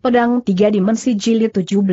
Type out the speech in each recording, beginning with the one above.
Pedang Tiga Dimensi Jilid 17.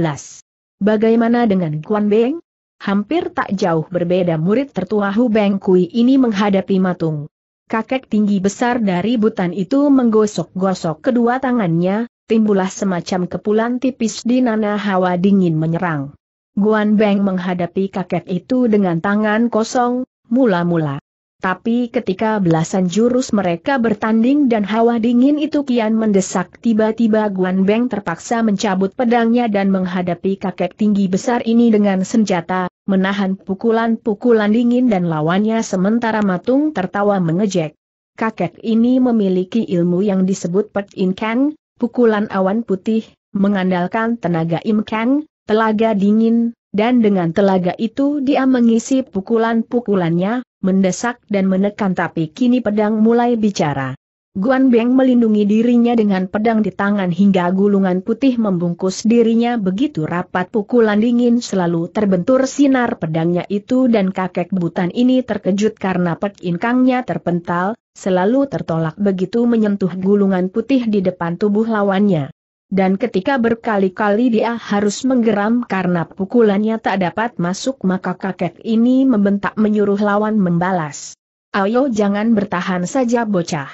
Bagaimana dengan Guan Beng? Hampir tak jauh berbeda murid tertua Hu Beng Kui ini menghadapi Matung. Kakek tinggi besar dari butan itu menggosok-gosok kedua tangannya, timbullah semacam kepulan tipis di nana hawa dingin menyerang. Guan Beng menghadapi kakek itu dengan tangan kosong, mula-mula. Tapi ketika belasan jurus mereka bertanding dan hawa dingin itu kian mendesak tiba-tiba Guan Beng terpaksa mencabut pedangnya dan menghadapi kakek tinggi besar ini dengan senjata, menahan pukulan-pukulan dingin dan lawannya sementara Matung tertawa mengejek. Kakek ini memiliki ilmu yang disebut Pet In Kang, pukulan awan putih, mengandalkan tenaga Im Kang, telaga dingin, dan dengan telaga itu dia mengisi pukulan-pukulannya, mendesak dan menekan tapi kini pedang mulai bicara. Guan Beng melindungi dirinya dengan pedang di tangan hingga gulungan putih membungkus dirinya begitu rapat pukulan dingin selalu terbentur sinar pedangnya itu dan kakek butan ini terkejut karena pek inkangnya terpental, selalu tertolak begitu menyentuh gulungan putih di depan tubuh lawannya. Dan ketika berkali-kali dia harus menggeram karena pukulannya tak dapat masuk maka kakek ini membentak menyuruh lawan membalas. Ayo jangan bertahan saja bocah.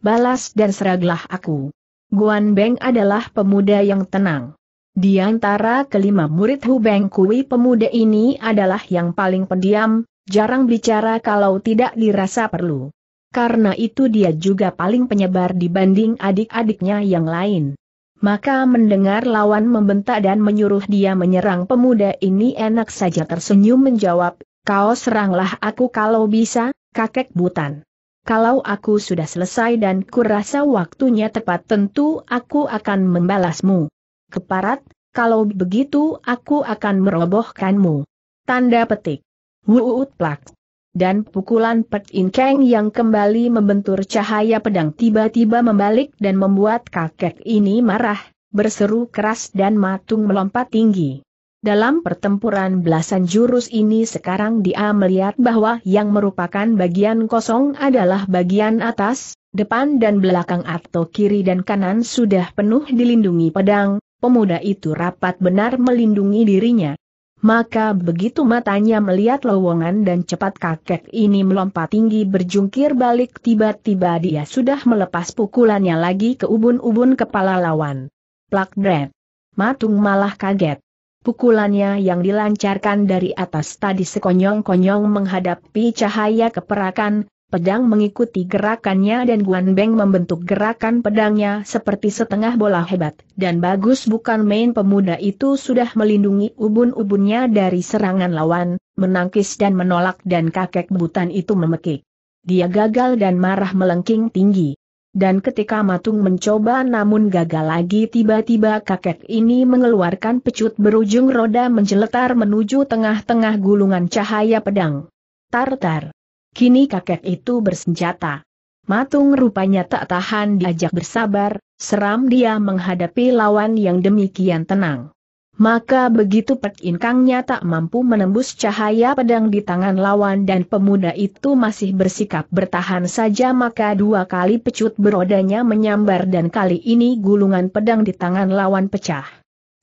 Balas dan seraglah aku. Guan Beng adalah pemuda yang tenang. Di antara kelima murid Hu Beng Kui pemuda ini adalah yang paling pendiam, jarang bicara kalau tidak dirasa perlu. Karena itu dia juga paling penyebar dibanding adik-adiknya yang lain. Maka mendengar lawan membentak dan menyuruh dia menyerang pemuda ini enak saja tersenyum menjawab, kau seranglah aku kalau bisa, kakek butan. Kalau aku sudah selesai dan kurasa waktunya tepat tentu aku akan membalasmu. Keparat, kalau begitu aku akan merobohkanmu. Tanda petik. Wuut plak dan pukulan Pet In Kang yang kembali membentur cahaya pedang tiba-tiba membalik dan membuat kakek ini marah, berseru keras dan matung melompat tinggi. Dalam pertempuran belasan jurus ini sekarang dia melihat bahwa yang merupakan bagian kosong adalah bagian atas, depan dan belakang atau kiri dan kanan sudah penuh dilindungi pedang, pemuda itu rapat benar melindungi dirinya, maka begitu matanya melihat lowongan dan cepat kakek ini melompat tinggi berjungkir balik tiba-tiba dia sudah melepas pukulannya lagi ke ubun-ubun kepala lawan. Plak dread. Matung malah kaget. Pukulannya yang dilancarkan dari atas tadi sekonyong-konyong menghadapi cahaya keperakan, pedang mengikuti gerakannya dan Guan Beng membentuk gerakan pedangnya seperti setengah bola hebat, dan bagus bukan main pemuda itu sudah melindungi ubun-ubunnya dari serangan lawan, menangkis dan menolak dan kakek butan itu memekik. Dia gagal dan marah melengking tinggi. Dan ketika Matung mencoba namun gagal lagi tiba-tiba kakek ini mengeluarkan pecut berujung roda menjeletar menuju tengah-tengah gulungan cahaya pedang. Tartar. Kini kakek itu bersenjata. Matung rupanya tak tahan diajak bersabar, seram dia menghadapi lawan yang demikian tenang. Maka begitu perkinkangnya tak mampu menembus cahaya pedang di tangan lawan dan pemuda itu masih bersikap bertahan saja maka dua kali pecut berodanya menyambar dan kali ini gulungan pedang di tangan lawan pecah.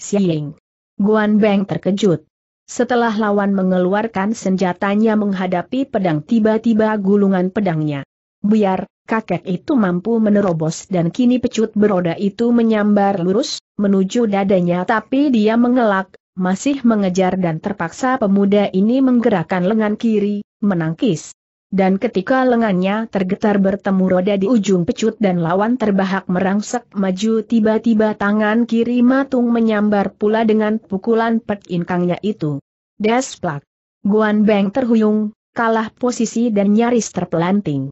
Siing! Guan Beng terkejut. Setelah lawan mengeluarkan senjatanya menghadapi pedang tiba-tiba gulungan pedangnya. Biar, kakek itu mampu menerobos dan kini pecut beroda itu menyambar lurus, menuju dadanya tapi dia mengelak, masih mengejar dan terpaksa pemuda ini menggerakkan lengan kiri, menangkis, dan ketika lengannya tergetar bertemu roda di ujung pecut dan lawan terbahak merangsek maju tiba-tiba tangan kiri matung menyambar pula dengan pukulan pet inkangnya itu. Desplak. Guan Beng terhuyung, kalah posisi dan nyaris terpelanting.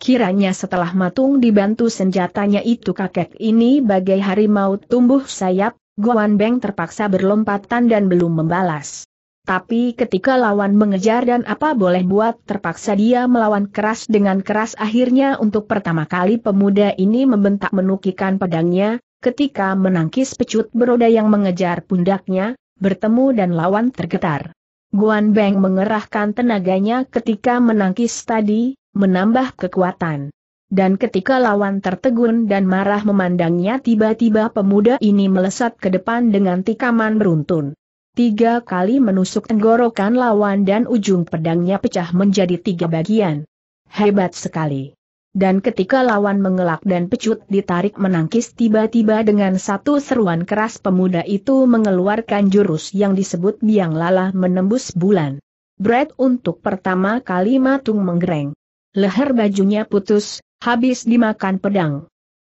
Kiranya setelah matung dibantu senjatanya itu kakek ini bagai harimau tumbuh sayap, Guan Beng terpaksa berlompatan dan belum membalas. Tapi ketika lawan mengejar dan apa boleh buat terpaksa dia melawan keras dengan keras akhirnya untuk pertama kali pemuda ini membentak menukikan pedangnya, ketika menangkis pecut beroda yang mengejar pundaknya, bertemu dan lawan tergetar. Guan Beng mengerahkan tenaganya ketika menangkis tadi, menambah kekuatan. Dan ketika lawan tertegun dan marah memandangnya tiba-tiba pemuda ini melesat ke depan dengan tikaman beruntun. Tiga kali menusuk tenggorokan lawan dan ujung pedangnya pecah menjadi tiga bagian. Hebat sekali. Dan ketika lawan mengelak dan pecut ditarik menangkis tiba-tiba dengan satu seruan keras pemuda itu mengeluarkan jurus yang disebut biang lala menembus bulan. Brad untuk pertama kali matung menggereng. Leher bajunya putus, habis dimakan pedang.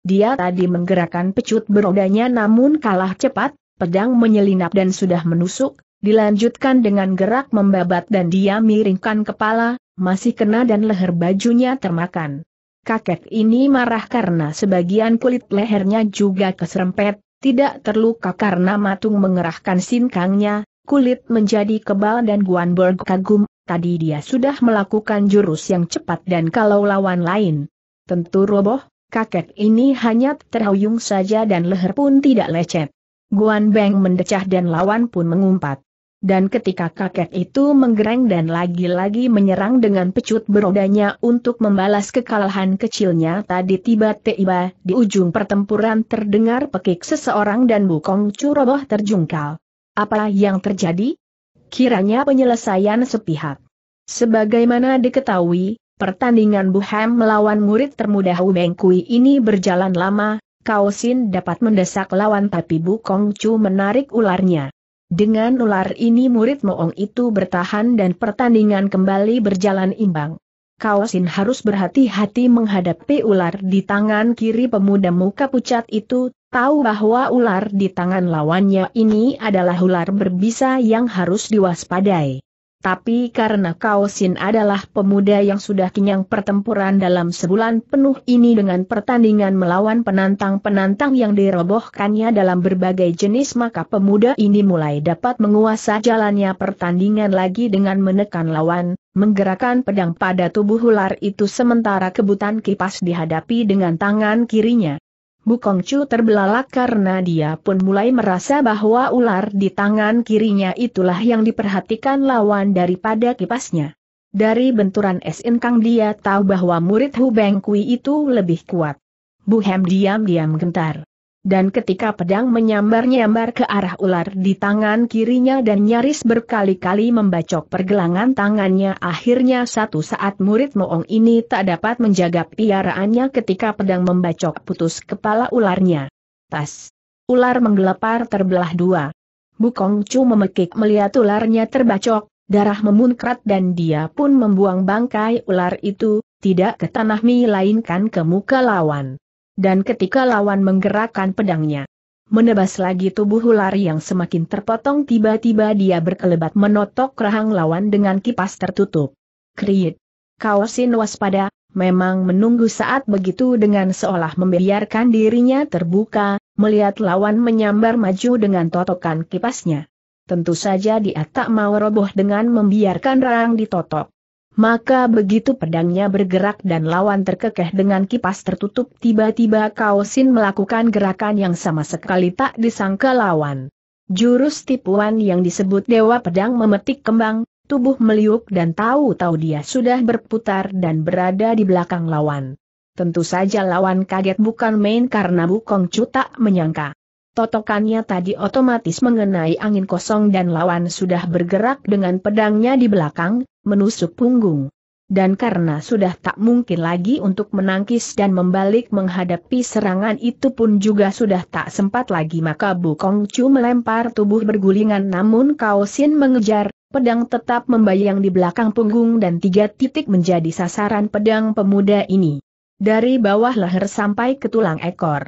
Dia tadi menggerakkan pecut berodanya namun kalah cepat, pedang menyelinap dan sudah menusuk, dilanjutkan dengan gerak membabat dan dia miringkan kepala, masih kena dan leher bajunya termakan. Kakek ini marah karena sebagian kulit lehernya juga keserempet, tidak terluka karena Matung mengerahkan sinkangnya, kulit menjadi kebal dan Guanberg kagum, tadi dia sudah melakukan jurus yang cepat dan kalau lawan lain. Tentu roboh, kakek ini hanya terhuyung saja dan leher pun tidak lecet. Guan Beng mendecah dan lawan pun mengumpat. Dan ketika kakek itu menggereng dan lagi-lagi menyerang dengan pecut berodanya untuk membalas kekalahan kecilnya tadi tiba-tiba di ujung pertempuran terdengar pekik seseorang dan Bukong Curoboh terjungkal. Apa yang terjadi? Kiranya penyelesaian sepihak. Sebagaimana diketahui, pertandingan Buham melawan murid termuda Wu Kui ini berjalan lama, Kaosin dapat mendesak lawan tapi Bu Kong Chu menarik ularnya. Dengan ular ini murid Moong itu bertahan dan pertandingan kembali berjalan imbang. Kaosin harus berhati-hati menghadapi ular di tangan kiri pemuda muka pucat itu, tahu bahwa ular di tangan lawannya ini adalah ular berbisa yang harus diwaspadai. Tapi karena Kao Sin adalah pemuda yang sudah kenyang pertempuran dalam sebulan penuh ini dengan pertandingan melawan penantang-penantang yang dirobohkannya dalam berbagai jenis maka pemuda ini mulai dapat menguasai jalannya pertandingan lagi dengan menekan lawan, menggerakkan pedang pada tubuh ular itu sementara kebutan kipas dihadapi dengan tangan kirinya. Bukong Chu terbelalak karena dia pun mulai merasa bahwa ular di tangan kirinya itulah yang diperhatikan lawan daripada kipasnya. Dari benturan Es Kang dia tahu bahwa murid Hu Beng Kui itu lebih kuat. Bu Hem diam-diam gentar dan ketika pedang menyambar-nyambar ke arah ular di tangan kirinya dan nyaris berkali-kali membacok pergelangan tangannya akhirnya satu saat murid Moong ini tak dapat menjaga piaraannya ketika pedang membacok putus kepala ularnya. Tas. Ular menggelepar terbelah dua. Bukong Chu memekik melihat ularnya terbacok, darah memunkrat dan dia pun membuang bangkai ular itu, tidak ke tanah melainkan ke muka lawan dan ketika lawan menggerakkan pedangnya. Menebas lagi tubuh ular yang semakin terpotong tiba-tiba dia berkelebat menotok rahang lawan dengan kipas tertutup. Kriit. Kaosin waspada, memang menunggu saat begitu dengan seolah membiarkan dirinya terbuka, melihat lawan menyambar maju dengan totokan kipasnya. Tentu saja dia tak mau roboh dengan membiarkan rahang ditotok. Maka begitu pedangnya bergerak dan lawan terkekeh dengan kipas tertutup tiba-tiba Kaosin melakukan gerakan yang sama sekali tak disangka lawan. Jurus tipuan yang disebut Dewa Pedang memetik kembang, tubuh meliuk dan tahu-tahu dia sudah berputar dan berada di belakang lawan. Tentu saja lawan kaget bukan main karena Bukong Chu tak menyangka. Totokannya tadi otomatis mengenai angin kosong dan lawan sudah bergerak dengan pedangnya di belakang, menusuk punggung. Dan karena sudah tak mungkin lagi untuk menangkis dan membalik menghadapi serangan itu pun juga sudah tak sempat lagi maka Bu Kong Chu melempar tubuh bergulingan namun Kaosin mengejar, pedang tetap membayang di belakang punggung dan tiga titik menjadi sasaran pedang pemuda ini. Dari bawah leher sampai ke tulang ekor.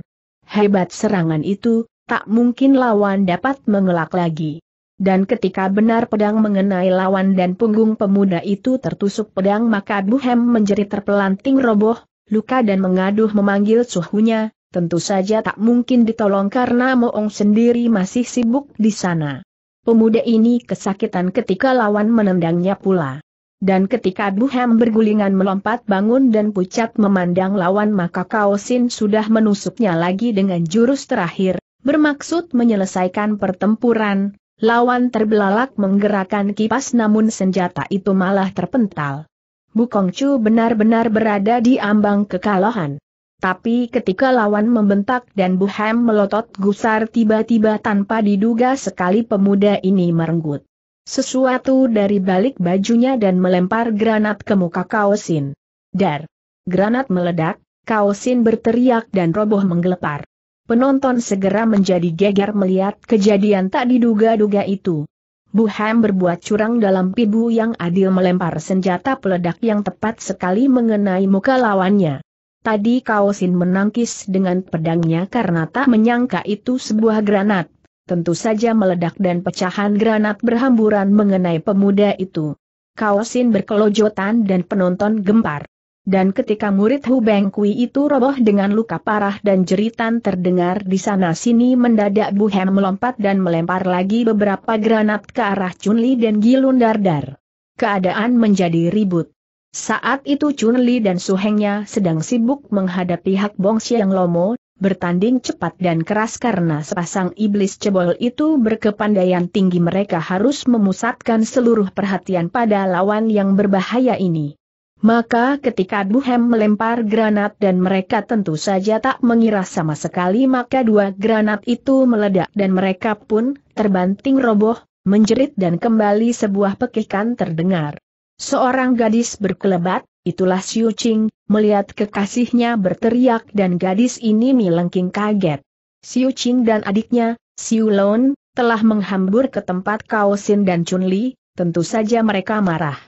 Hebat serangan itu, tak mungkin lawan dapat mengelak lagi. Dan ketika benar pedang mengenai lawan dan punggung pemuda itu tertusuk pedang maka Buhem menjerit terpelanting roboh, luka dan mengaduh memanggil suhunya, tentu saja tak mungkin ditolong karena Moong sendiri masih sibuk di sana. Pemuda ini kesakitan ketika lawan menendangnya pula. Dan ketika Buhem bergulingan melompat bangun dan pucat memandang lawan maka Kaosin sudah menusuknya lagi dengan jurus terakhir, bermaksud menyelesaikan pertempuran, Lawan terbelalak menggerakkan kipas namun senjata itu malah terpental. Bukong Chu benar-benar berada di ambang kekalahan. Tapi ketika lawan membentak dan Bu Hem melotot gusar tiba-tiba tanpa diduga sekali pemuda ini merenggut sesuatu dari balik bajunya dan melempar granat ke muka Kaosin. Dar! Granat meledak, Kaosin berteriak dan roboh menggelepar. Penonton segera menjadi geger melihat kejadian tak diduga-duga itu. Buham berbuat curang dalam pibu yang adil melempar senjata peledak yang tepat sekali mengenai muka lawannya. Tadi Kaosin menangkis dengan pedangnya karena tak menyangka itu sebuah granat. Tentu saja meledak dan pecahan granat berhamburan mengenai pemuda itu. Kaosin berkelojotan dan penonton gempar dan ketika murid Hu Beng Kui itu roboh dengan luka parah dan jeritan terdengar di sana-sini mendadak Bu Hem melompat dan melempar lagi beberapa granat ke arah Chun Li dan Gilun Dardar. Keadaan menjadi ribut. Saat itu Chun Li dan Su Hengnya sedang sibuk menghadapi Hak Bong Siang Lomo, bertanding cepat dan keras karena sepasang iblis cebol itu berkepandaian tinggi mereka harus memusatkan seluruh perhatian pada lawan yang berbahaya ini. Maka ketika Duhem melempar granat dan mereka tentu saja tak mengira sama sekali maka dua granat itu meledak dan mereka pun terbanting roboh, menjerit dan kembali sebuah pekikan terdengar. Seorang gadis berkelebat, itulah Xiu Qing, melihat kekasihnya berteriak dan gadis ini melengking kaget. Xiu Qing dan adiknya, Xiu Lon, telah menghambur ke tempat Kao Xin dan Chun Li, tentu saja mereka marah.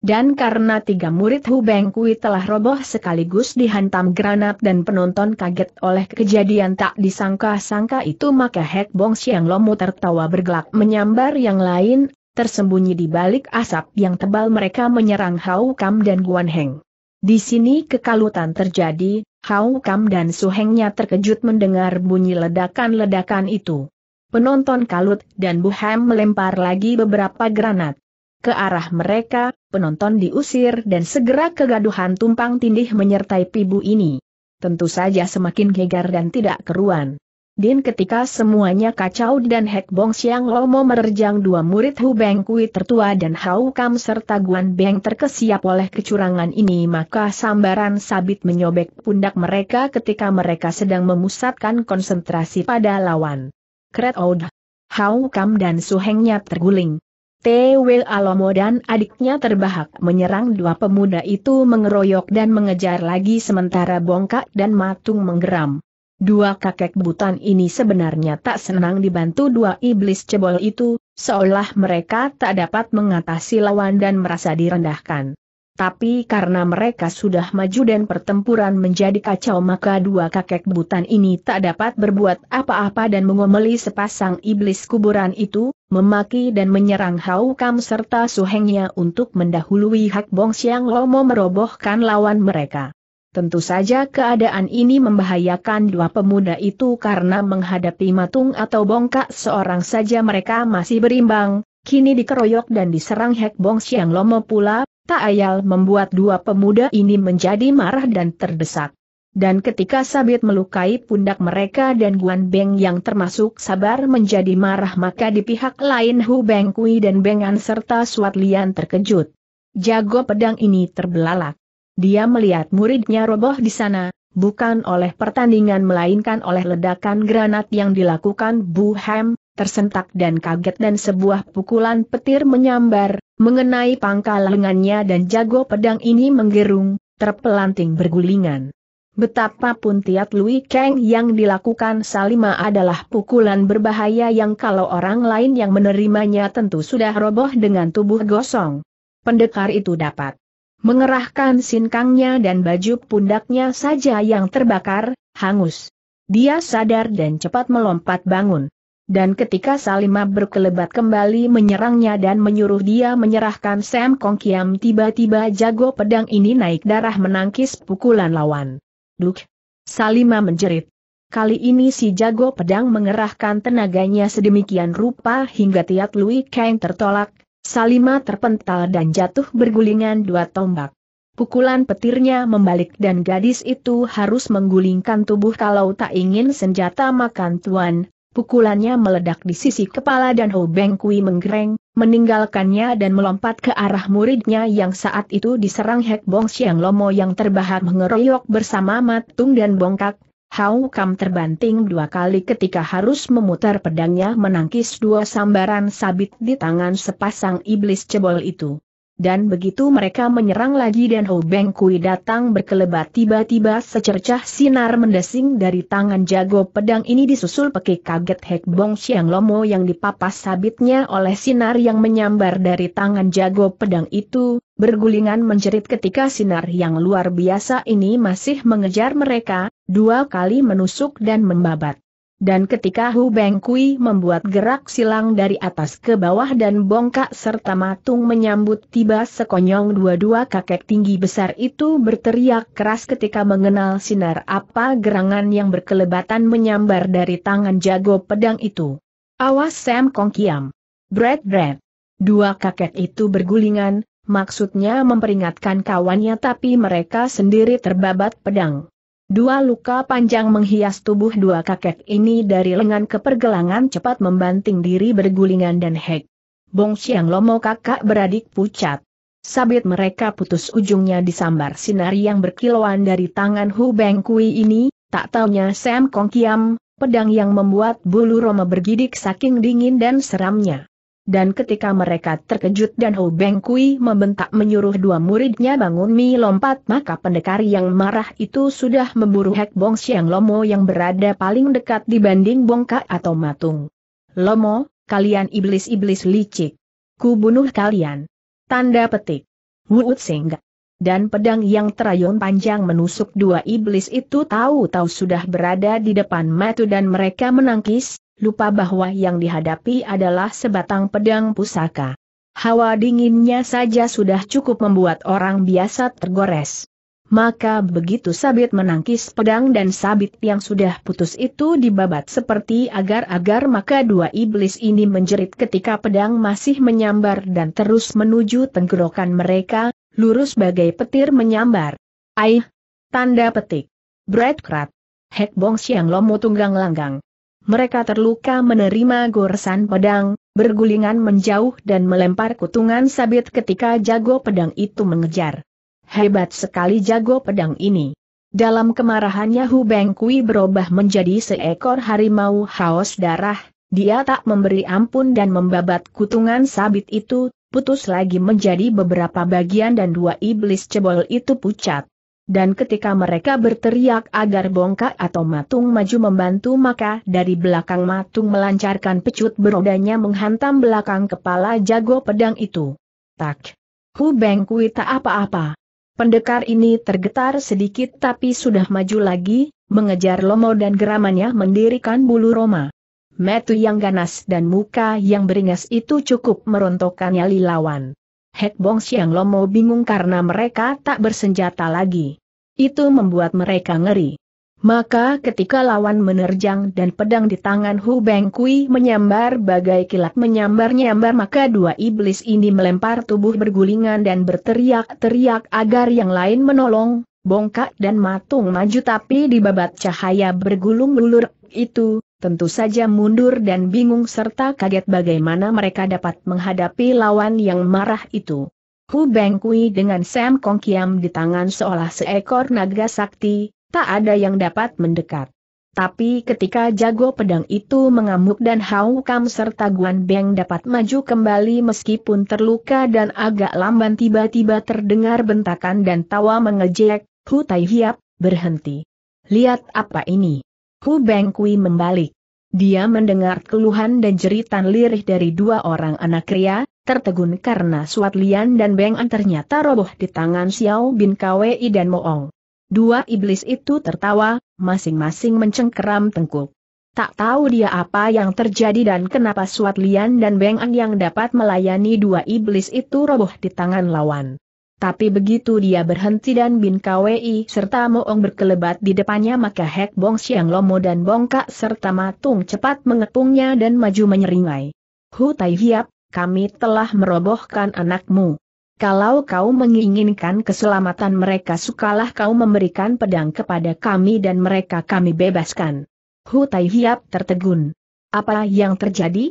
Dan karena tiga murid Hubeng Kui telah roboh sekaligus dihantam granat dan penonton kaget oleh kejadian tak disangka-sangka itu maka Hek Bong Siang Lomu tertawa bergelak menyambar yang lain, tersembunyi di balik asap yang tebal mereka menyerang Hau Kam dan Guan Heng. Di sini kekalutan terjadi, Hau Kam dan Su Hengnya terkejut mendengar bunyi ledakan-ledakan itu. Penonton kalut dan Bu Buham melempar lagi beberapa granat. Ke arah mereka, penonton diusir dan segera kegaduhan tumpang tindih menyertai pibu ini. Tentu saja semakin gegar dan tidak keruan. Din ketika semuanya kacau dan Hek Bong Siang Lomo merejang dua murid Hu Beng Kui tertua dan Hau Kam serta Guan Beng terkesiap oleh kecurangan ini maka sambaran sabit menyobek pundak mereka ketika mereka sedang memusatkan konsentrasi pada lawan. Kret Oda. Hau Kam dan Hengnya terguling. Tw Alomo dan adiknya terbahak menyerang dua pemuda itu mengeroyok dan mengejar lagi sementara bongkak dan matung menggeram. Dua kakek butan ini sebenarnya tak senang dibantu dua iblis cebol itu, seolah mereka tak dapat mengatasi lawan dan merasa direndahkan. Tapi karena mereka sudah maju dan pertempuran menjadi kacau maka dua kakek butan ini tak dapat berbuat apa-apa dan mengomeli sepasang iblis kuburan itu, memaki dan menyerang Hau Kam serta suhengnya untuk mendahului Hak Bong Siang Lomo merobohkan lawan mereka. Tentu saja keadaan ini membahayakan dua pemuda itu karena menghadapi matung atau bongkak seorang saja mereka masih berimbang, kini dikeroyok dan diserang Hek Bong Siang Lomo pula ayal membuat dua pemuda ini menjadi marah dan terdesak. Dan ketika sabit melukai pundak mereka dan Guan Beng yang termasuk sabar menjadi marah maka di pihak lain Hu Beng Kui dan Bengan serta Suat Lian terkejut. Jago pedang ini terbelalak. Dia melihat muridnya roboh di sana, bukan oleh pertandingan melainkan oleh ledakan granat yang dilakukan Bu Hem, tersentak dan kaget dan sebuah pukulan petir menyambar, mengenai pangkal lengannya dan jago pedang ini menggerung, terpelanting bergulingan. Betapapun Tiat Lui Cheng yang dilakukan Salima adalah pukulan berbahaya yang kalau orang lain yang menerimanya tentu sudah roboh dengan tubuh gosong. Pendekar itu dapat mengerahkan sinkangnya dan baju pundaknya saja yang terbakar, hangus. Dia sadar dan cepat melompat bangun. Dan ketika Salima berkelebat kembali menyerangnya dan menyuruh dia menyerahkan Sam Kong Kiam tiba-tiba jago pedang ini naik darah menangkis pukulan lawan. Duk! Salima menjerit. Kali ini si jago pedang mengerahkan tenaganya sedemikian rupa hingga tiat Lui Kang tertolak, Salima terpental dan jatuh bergulingan dua tombak. Pukulan petirnya membalik dan gadis itu harus menggulingkan tubuh kalau tak ingin senjata makan tuan, Pukulannya meledak di sisi kepala dan Ho Beng Kui menggereng, meninggalkannya dan melompat ke arah muridnya yang saat itu diserang Hek Bong Siang Lomo yang terbahak mengeroyok bersama Mat Tung dan Bongkak. Hau Kam terbanting dua kali ketika harus memutar pedangnya menangkis dua sambaran sabit di tangan sepasang iblis cebol itu dan begitu mereka menyerang lagi dan Ho Beng Kui datang berkelebat tiba-tiba secercah sinar mendesing dari tangan jago pedang ini disusul pekik kaget Hek Bong Siang Lomo yang dipapas sabitnya oleh sinar yang menyambar dari tangan jago pedang itu, bergulingan menjerit ketika sinar yang luar biasa ini masih mengejar mereka, dua kali menusuk dan membabat. Dan ketika Hu Beng Kui membuat gerak silang dari atas ke bawah dan bongkak serta matung menyambut tiba sekonyong dua-dua kakek tinggi besar itu berteriak keras ketika mengenal sinar apa gerangan yang berkelebatan menyambar dari tangan jago pedang itu. Awas Sam Kong Kiam. Bread bread. Dua kakek itu bergulingan, maksudnya memperingatkan kawannya tapi mereka sendiri terbabat pedang. Dua luka panjang menghias tubuh dua kakek ini dari lengan ke pergelangan cepat membanting diri bergulingan dan hek. Bong Siang Lomo kakak beradik pucat. Sabit mereka putus ujungnya disambar sinar yang berkilauan dari tangan Hu Beng Kui ini, tak taunya Sam Kong Kiam, pedang yang membuat bulu Roma bergidik saking dingin dan seramnya dan ketika mereka terkejut dan Hou Beng Kui membentak menyuruh dua muridnya bangun Mi lompat maka pendekar yang marah itu sudah memburu Hek Bong Siang Lomo yang berada paling dekat dibanding Bongka atau Matung. Lomo, kalian iblis-iblis licik. Ku bunuh kalian. Tanda petik. Wuut Singga. Dan pedang yang terayun panjang menusuk dua iblis itu tahu-tahu sudah berada di depan matu dan mereka menangkis, lupa bahwa yang dihadapi adalah sebatang pedang pusaka. Hawa dinginnya saja sudah cukup membuat orang biasa tergores. Maka begitu sabit menangkis pedang dan sabit yang sudah putus itu dibabat seperti agar-agar maka dua iblis ini menjerit ketika pedang masih menyambar dan terus menuju tenggorokan mereka, lurus bagai petir menyambar. Aih! Tanda petik. Brad Krat. Hek Bong Siang Lomo Tunggang Langgang. Mereka terluka menerima goresan pedang, bergulingan menjauh dan melempar kutungan sabit ketika jago pedang itu mengejar. Hebat sekali jago pedang ini. Dalam kemarahannya Hu Beng Kui berubah menjadi seekor harimau haus darah, dia tak memberi ampun dan membabat kutungan sabit itu, putus lagi menjadi beberapa bagian dan dua iblis cebol itu pucat dan ketika mereka berteriak agar bongkak atau matung maju membantu maka dari belakang matung melancarkan pecut berodanya menghantam belakang kepala jago pedang itu. Tak. Hu Beng Kui tak apa-apa. Pendekar ini tergetar sedikit tapi sudah maju lagi, mengejar Lomo dan geramannya mendirikan bulu Roma. Metu yang ganas dan muka yang beringas itu cukup merontokkan nyali lawan. Hek Bong Siang Lomo bingung karena mereka tak bersenjata lagi. Itu membuat mereka ngeri. Maka ketika lawan menerjang dan pedang di tangan Hu Beng Kui menyambar bagai kilat menyambar-nyambar maka dua iblis ini melempar tubuh bergulingan dan berteriak-teriak agar yang lain menolong, bongkak dan matung maju tapi di babat cahaya bergulung lulur itu, tentu saja mundur dan bingung serta kaget bagaimana mereka dapat menghadapi lawan yang marah itu. Hu Bengkui dengan Sam Kong Kiam di tangan seolah seekor naga sakti, tak ada yang dapat mendekat. Tapi ketika jago pedang itu mengamuk dan Hau Kam serta Guan Beng dapat maju kembali meskipun terluka dan agak lamban tiba-tiba terdengar bentakan dan tawa mengejek, Hu Tai Hiap, berhenti. Lihat apa ini. Hu Beng Kui membalik. Dia mendengar keluhan dan jeritan lirih dari dua orang anak ria, tertegun karena Suat Lian dan Beng An ternyata roboh di tangan Xiao Bin Kwei dan Moong. Dua iblis itu tertawa, masing-masing mencengkeram tengkuk. Tak tahu dia apa yang terjadi dan kenapa Suat Lian dan Beng An yang dapat melayani dua iblis itu roboh di tangan lawan. Tapi begitu dia berhenti dan Bin Kwei serta Moong berkelebat di depannya maka Hek Bong Siang Lomo dan Bongkak serta Matung cepat mengepungnya dan maju menyeringai. Hu Tai Hiap, kami telah merobohkan anakmu. Kalau kau menginginkan keselamatan mereka sukalah kau memberikan pedang kepada kami dan mereka kami bebaskan. Hu Tai Hiap tertegun. Apa yang terjadi?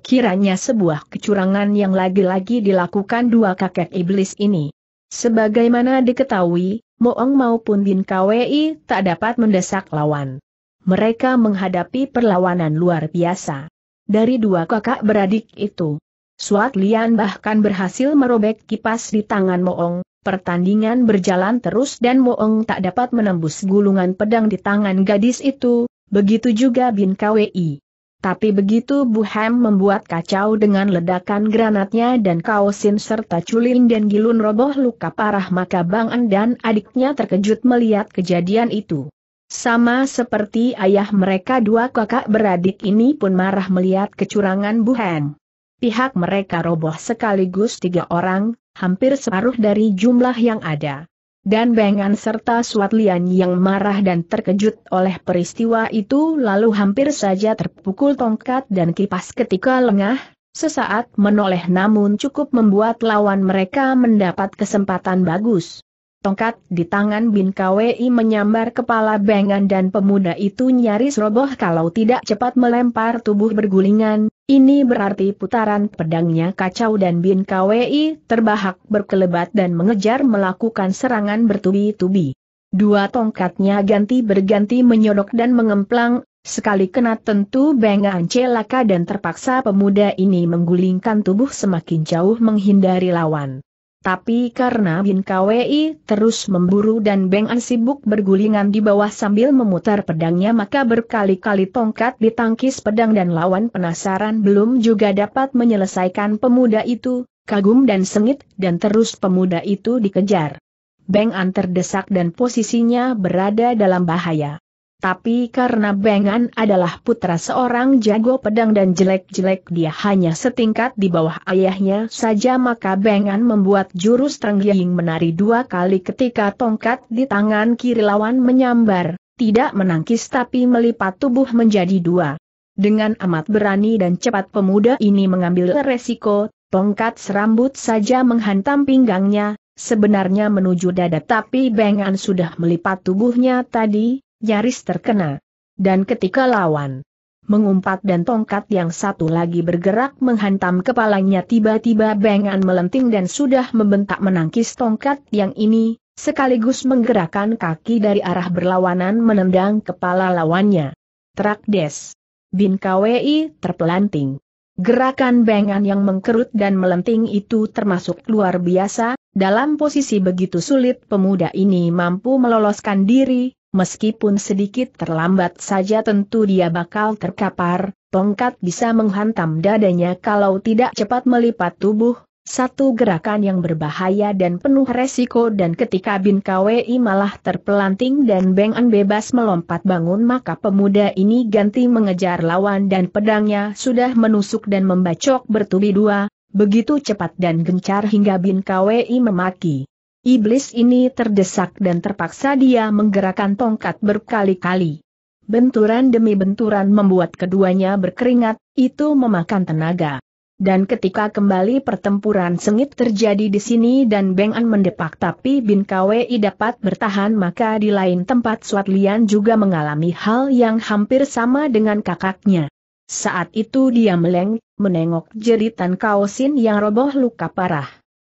Kiranya sebuah kecurangan yang lagi-lagi dilakukan dua kakek iblis ini. Sebagaimana diketahui, Moong maupun Bin KWI tak dapat mendesak lawan. Mereka menghadapi perlawanan luar biasa. Dari dua kakak beradik itu, Suat Lian bahkan berhasil merobek kipas di tangan Moong, pertandingan berjalan terus dan Moong tak dapat menembus gulungan pedang di tangan gadis itu, begitu juga Bin KWI. Tapi begitu Bu Hem membuat kacau dengan ledakan granatnya dan Kaosin serta Culin dan Gilun roboh luka parah maka Bang An dan adiknya terkejut melihat kejadian itu. Sama seperti ayah mereka dua kakak beradik ini pun marah melihat kecurangan Bu Hem. Pihak mereka roboh sekaligus tiga orang, hampir separuh dari jumlah yang ada dan Bengan serta Suatlian yang marah dan terkejut oleh peristiwa itu lalu hampir saja terpukul tongkat dan kipas ketika lengah, sesaat menoleh namun cukup membuat lawan mereka mendapat kesempatan bagus. Tongkat di tangan Bin Kwei menyambar kepala Bengan dan pemuda itu nyaris roboh kalau tidak cepat melempar tubuh bergulingan. Ini berarti putaran pedangnya kacau dan Bin Kwei terbahak berkelebat dan mengejar melakukan serangan bertubi-tubi. Dua tongkatnya ganti berganti menyodok dan mengemplang, sekali kena tentu Bengan celaka dan terpaksa pemuda ini menggulingkan tubuh semakin jauh menghindari lawan. Tapi karena Bin Kwei terus memburu dan Beng An sibuk bergulingan di bawah sambil memutar pedangnya maka berkali-kali tongkat ditangkis pedang dan lawan penasaran belum juga dapat menyelesaikan pemuda itu, kagum dan sengit dan terus pemuda itu dikejar. Beng An terdesak dan posisinya berada dalam bahaya. Tapi karena Bengan adalah putra seorang jago pedang dan jelek-jelek dia hanya setingkat di bawah ayahnya saja maka Bengan membuat jurus Trenggiing menari dua kali ketika tongkat di tangan kiri lawan menyambar, tidak menangkis tapi melipat tubuh menjadi dua. Dengan amat berani dan cepat pemuda ini mengambil resiko, tongkat serambut saja menghantam pinggangnya, sebenarnya menuju dada tapi Bengan sudah melipat tubuhnya tadi, nyaris terkena. Dan ketika lawan mengumpat dan tongkat yang satu lagi bergerak menghantam kepalanya tiba-tiba bengan melenting dan sudah membentak menangkis tongkat yang ini, sekaligus menggerakkan kaki dari arah berlawanan menendang kepala lawannya. Trak des. Bin KWI terpelanting. Gerakan bengan yang mengkerut dan melenting itu termasuk luar biasa, dalam posisi begitu sulit pemuda ini mampu meloloskan diri, meskipun sedikit terlambat saja tentu dia bakal terkapar, tongkat bisa menghantam dadanya kalau tidak cepat melipat tubuh, satu gerakan yang berbahaya dan penuh resiko dan ketika Bin KWI malah terpelanting dan Beng bebas melompat bangun maka pemuda ini ganti mengejar lawan dan pedangnya sudah menusuk dan membacok bertubi dua, begitu cepat dan gencar hingga Bin KWI memaki. Iblis ini terdesak dan terpaksa dia menggerakkan tongkat berkali-kali. Benturan demi benturan membuat keduanya berkeringat, itu memakan tenaga. Dan ketika kembali pertempuran sengit terjadi di sini dan Beng An mendepak tapi Bin Kwei dapat bertahan maka di lain tempat Suat Lian juga mengalami hal yang hampir sama dengan kakaknya. Saat itu dia meleng, menengok jeritan Kaosin yang roboh luka parah.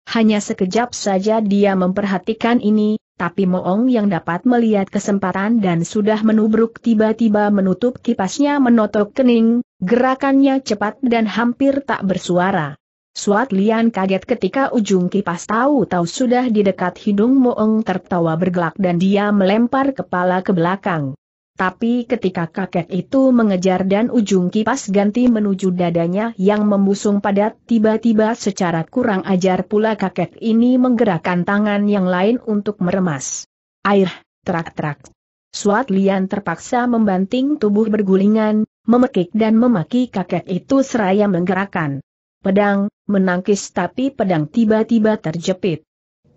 Hanya sekejap saja dia memperhatikan ini, tapi Moong yang dapat melihat kesempatan dan sudah menubruk tiba-tiba menutup kipasnya menotok kening, gerakannya cepat dan hampir tak bersuara. Suat Lian kaget ketika ujung kipas tahu-tahu sudah di dekat hidung Moong tertawa bergelak dan dia melempar kepala ke belakang. Tapi ketika kakek itu mengejar dan ujung kipas ganti menuju dadanya yang membusung padat, tiba-tiba secara kurang ajar pula kakek ini menggerakkan tangan yang lain untuk meremas. Air, terak-terak. Suat Lian terpaksa membanting tubuh bergulingan, memekik dan memaki kakek itu seraya menggerakkan pedang, menangkis tapi pedang tiba-tiba terjepit.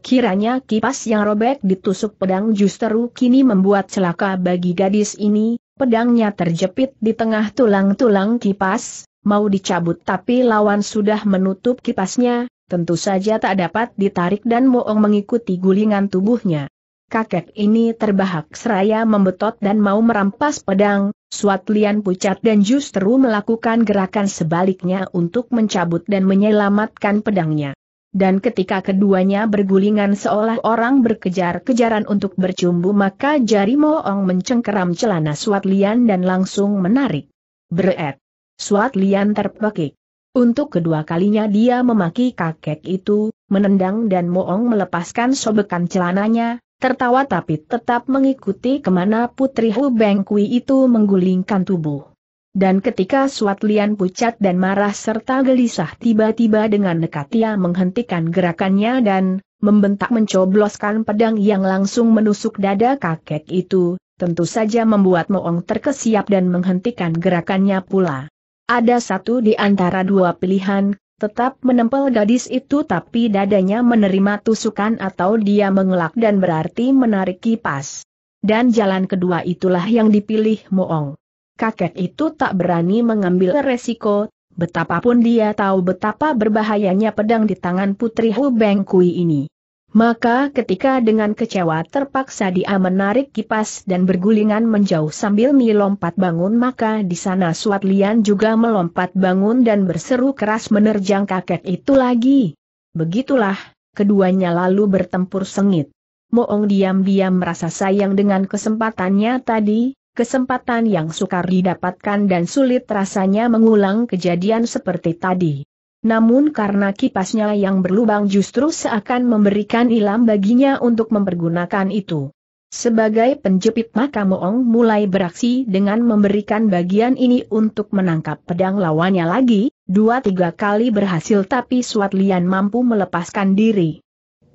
Kiranya kipas yang robek ditusuk pedang justru kini membuat celaka bagi gadis ini, pedangnya terjepit di tengah tulang-tulang kipas, mau dicabut tapi lawan sudah menutup kipasnya, tentu saja tak dapat ditarik dan Moong mengikuti gulingan tubuhnya. Kakek ini terbahak seraya membetot dan mau merampas pedang, Suatlian pucat dan justru melakukan gerakan sebaliknya untuk mencabut dan menyelamatkan pedangnya dan ketika keduanya bergulingan seolah orang berkejar-kejaran untuk bercumbu maka jari Moong mencengkeram celana Suat Lian dan langsung menarik. Beret. Suat Lian terpekik. Untuk kedua kalinya dia memaki kakek itu, menendang dan Moong melepaskan sobekan celananya, tertawa tapi tetap mengikuti kemana Putri Hu Bengkui itu menggulingkan tubuh. Dan ketika Suat Lian pucat dan marah serta gelisah tiba-tiba dengan nekat ia menghentikan gerakannya dan membentak mencobloskan pedang yang langsung menusuk dada kakek itu, tentu saja membuat Moong terkesiap dan menghentikan gerakannya pula. Ada satu di antara dua pilihan, tetap menempel gadis itu tapi dadanya menerima tusukan atau dia mengelak dan berarti menarik kipas. Dan jalan kedua itulah yang dipilih Moong kakek itu tak berani mengambil resiko, betapapun dia tahu betapa berbahayanya pedang di tangan Putri Hu Beng Kui ini. Maka ketika dengan kecewa terpaksa dia menarik kipas dan bergulingan menjauh sambil melompat bangun maka di sana Suat Lian juga melompat bangun dan berseru keras menerjang kakek itu lagi. Begitulah, keduanya lalu bertempur sengit. Moong diam-diam merasa sayang dengan kesempatannya tadi, kesempatan yang sukar didapatkan dan sulit rasanya mengulang kejadian seperti tadi. Namun karena kipasnya yang berlubang justru seakan memberikan ilham baginya untuk mempergunakan itu. Sebagai penjepit maka Moong mulai beraksi dengan memberikan bagian ini untuk menangkap pedang lawannya lagi, dua tiga kali berhasil tapi Suat Lian mampu melepaskan diri.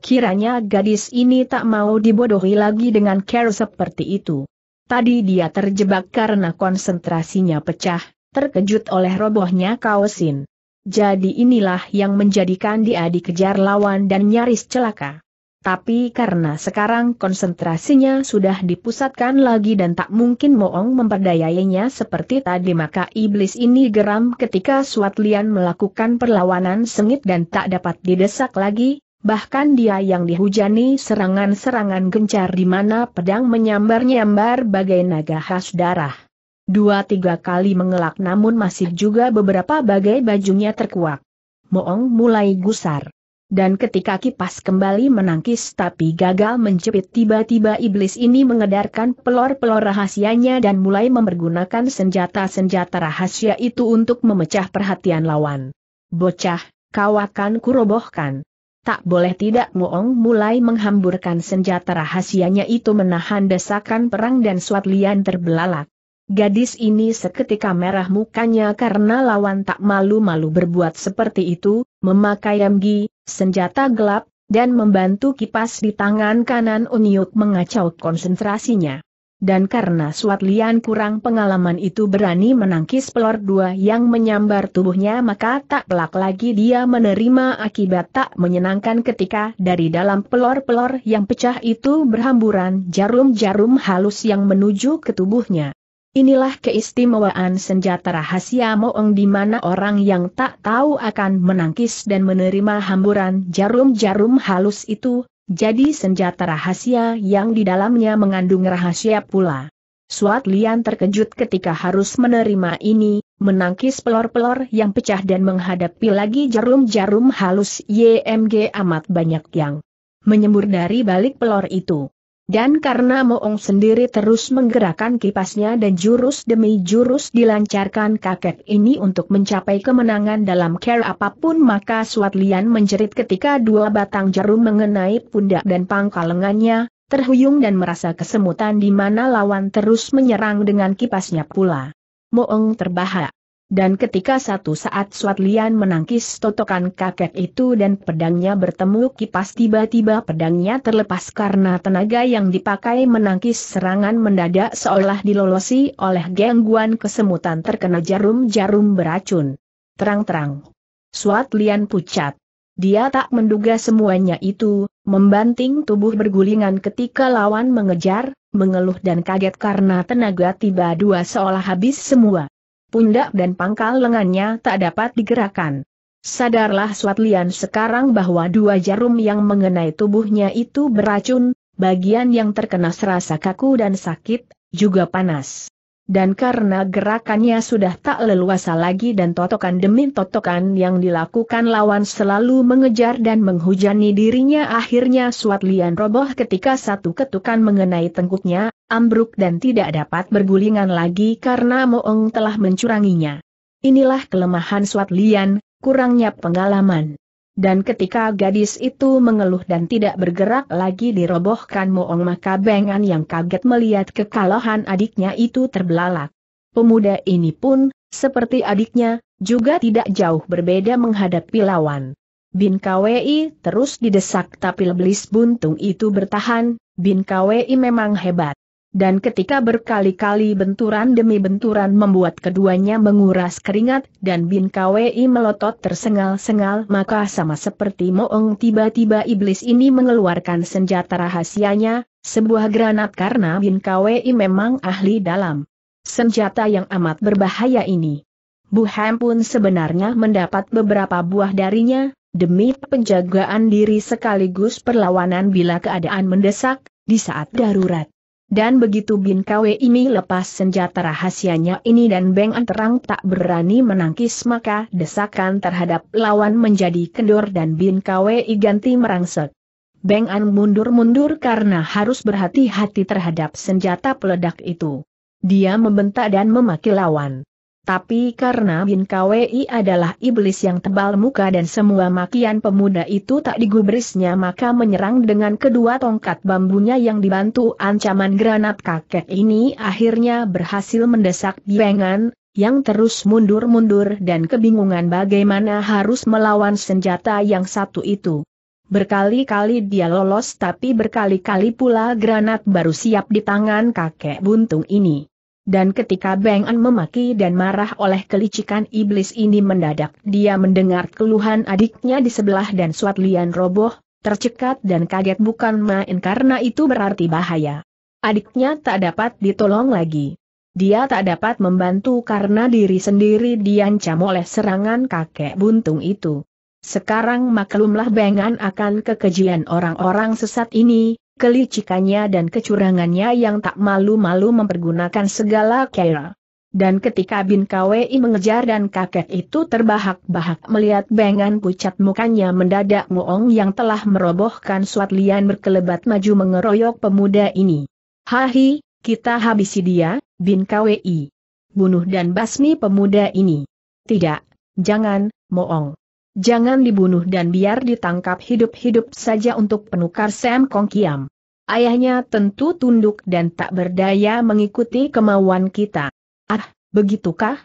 Kiranya gadis ini tak mau dibodohi lagi dengan care seperti itu. Tadi dia terjebak karena konsentrasinya pecah, terkejut oleh robohnya kaosin. Jadi inilah yang menjadikan dia dikejar lawan dan nyaris celaka. Tapi karena sekarang konsentrasinya sudah dipusatkan lagi dan tak mungkin Moong memperdayainya seperti tadi maka iblis ini geram ketika Swatlian melakukan perlawanan sengit dan tak dapat didesak lagi, Bahkan dia yang dihujani serangan-serangan gencar di mana pedang menyambar-nyambar bagai naga khas darah. Dua tiga kali mengelak namun masih juga beberapa bagai bajunya terkuak. Moong mulai gusar. Dan ketika kipas kembali menangkis tapi gagal menjepit tiba-tiba iblis ini mengedarkan pelor-pelor rahasianya dan mulai mempergunakan senjata-senjata rahasia itu untuk memecah perhatian lawan. Bocah, kau akan kurobohkan tak boleh tidak Muong mulai menghamburkan senjata rahasianya itu menahan desakan perang dan suat lian terbelalak. Gadis ini seketika merah mukanya karena lawan tak malu-malu berbuat seperti itu, memakai amgi, senjata gelap, dan membantu kipas di tangan kanan Unyuk mengacau konsentrasinya dan karena Suat Lian kurang pengalaman itu berani menangkis pelor dua yang menyambar tubuhnya maka tak pelak lagi dia menerima akibat tak menyenangkan ketika dari dalam pelor-pelor yang pecah itu berhamburan jarum-jarum halus yang menuju ke tubuhnya. Inilah keistimewaan senjata rahasia Moong di mana orang yang tak tahu akan menangkis dan menerima hamburan jarum-jarum halus itu, jadi senjata rahasia yang di dalamnya mengandung rahasia pula. Suat Lian terkejut ketika harus menerima ini, menangkis pelor-pelor yang pecah dan menghadapi lagi jarum-jarum halus YMG amat banyak yang menyembur dari balik pelor itu. Dan karena Moong sendiri terus menggerakkan kipasnya dan jurus demi jurus dilancarkan kakek ini untuk mencapai kemenangan dalam care apapun maka Suat Lian menjerit ketika dua batang jarum mengenai pundak dan pangkal lengannya, terhuyung dan merasa kesemutan di mana lawan terus menyerang dengan kipasnya pula. Moong terbahak. Dan ketika satu saat Suat Lian menangkis totokan kakek itu dan pedangnya bertemu kipas tiba-tiba pedangnya terlepas karena tenaga yang dipakai menangkis serangan mendadak seolah dilolosi oleh gangguan kesemutan terkena jarum-jarum beracun. Terang-terang. Suat Lian pucat. Dia tak menduga semuanya itu, membanting tubuh bergulingan ketika lawan mengejar, mengeluh dan kaget karena tenaga tiba dua seolah habis semua pundak dan pangkal lengannya tak dapat digerakkan. Sadarlah Swatlian sekarang bahwa dua jarum yang mengenai tubuhnya itu beracun, bagian yang terkena serasa kaku dan sakit, juga panas dan karena gerakannya sudah tak leluasa lagi dan totokan demi totokan yang dilakukan lawan selalu mengejar dan menghujani dirinya akhirnya Suat Lian roboh ketika satu ketukan mengenai tengkuknya, ambruk dan tidak dapat bergulingan lagi karena Moong telah mencuranginya. Inilah kelemahan Suat Lian, kurangnya pengalaman. Dan ketika gadis itu mengeluh dan tidak bergerak lagi dirobohkan Moong maka Bengan yang kaget melihat kekalahan adiknya itu terbelalak. Pemuda ini pun, seperti adiknya, juga tidak jauh berbeda menghadapi lawan. Bin KWI terus didesak tapi leblis buntung itu bertahan, Bin KWI memang hebat. Dan ketika berkali-kali benturan demi benturan membuat keduanya menguras keringat dan Bin Kwei melotot tersengal-sengal maka sama seperti Moong tiba-tiba iblis ini mengeluarkan senjata rahasianya, sebuah granat karena Bin Kwei memang ahli dalam senjata yang amat berbahaya ini. Bu Hem pun sebenarnya mendapat beberapa buah darinya, demi penjagaan diri sekaligus perlawanan bila keadaan mendesak, di saat darurat. Dan begitu Bin Kwe ini lepas senjata rahasianya ini dan Beng an terang tak berani menangkis maka desakan terhadap lawan menjadi kendor dan Bin Kwe ganti merangsek. Beng An mundur-mundur karena harus berhati-hati terhadap senjata peledak itu. Dia membentak dan memaki lawan. Tapi karena Bin Kwei adalah iblis yang tebal muka dan semua makian pemuda itu tak digubrisnya maka menyerang dengan kedua tongkat bambunya yang dibantu ancaman granat kakek ini akhirnya berhasil mendesak Biangan, yang terus mundur-mundur dan kebingungan bagaimana harus melawan senjata yang satu itu. Berkali-kali dia lolos tapi berkali-kali pula granat baru siap di tangan kakek buntung ini. Dan ketika Beng An memaki dan marah oleh kelicikan iblis ini mendadak dia mendengar keluhan adiknya di sebelah dan suat lian roboh, tercekat dan kaget bukan main karena itu berarti bahaya. Adiknya tak dapat ditolong lagi. Dia tak dapat membantu karena diri sendiri diancam oleh serangan kakek buntung itu. Sekarang maklumlah Beng akan kekejian orang-orang sesat ini, kelicikannya dan kecurangannya yang tak malu-malu mempergunakan segala cara. Dan ketika Bin Kwei mengejar dan kakek itu terbahak-bahak melihat bengan pucat mukanya mendadak Muong yang telah merobohkan suat lian berkelebat maju mengeroyok pemuda ini. Hahi, kita habisi dia, Bin Kwei. Bunuh dan basmi pemuda ini. Tidak, jangan, Muong jangan dibunuh dan biar ditangkap hidup-hidup saja untuk penukar Sam Kong Kiam. Ayahnya tentu tunduk dan tak berdaya mengikuti kemauan kita. Ah, begitukah?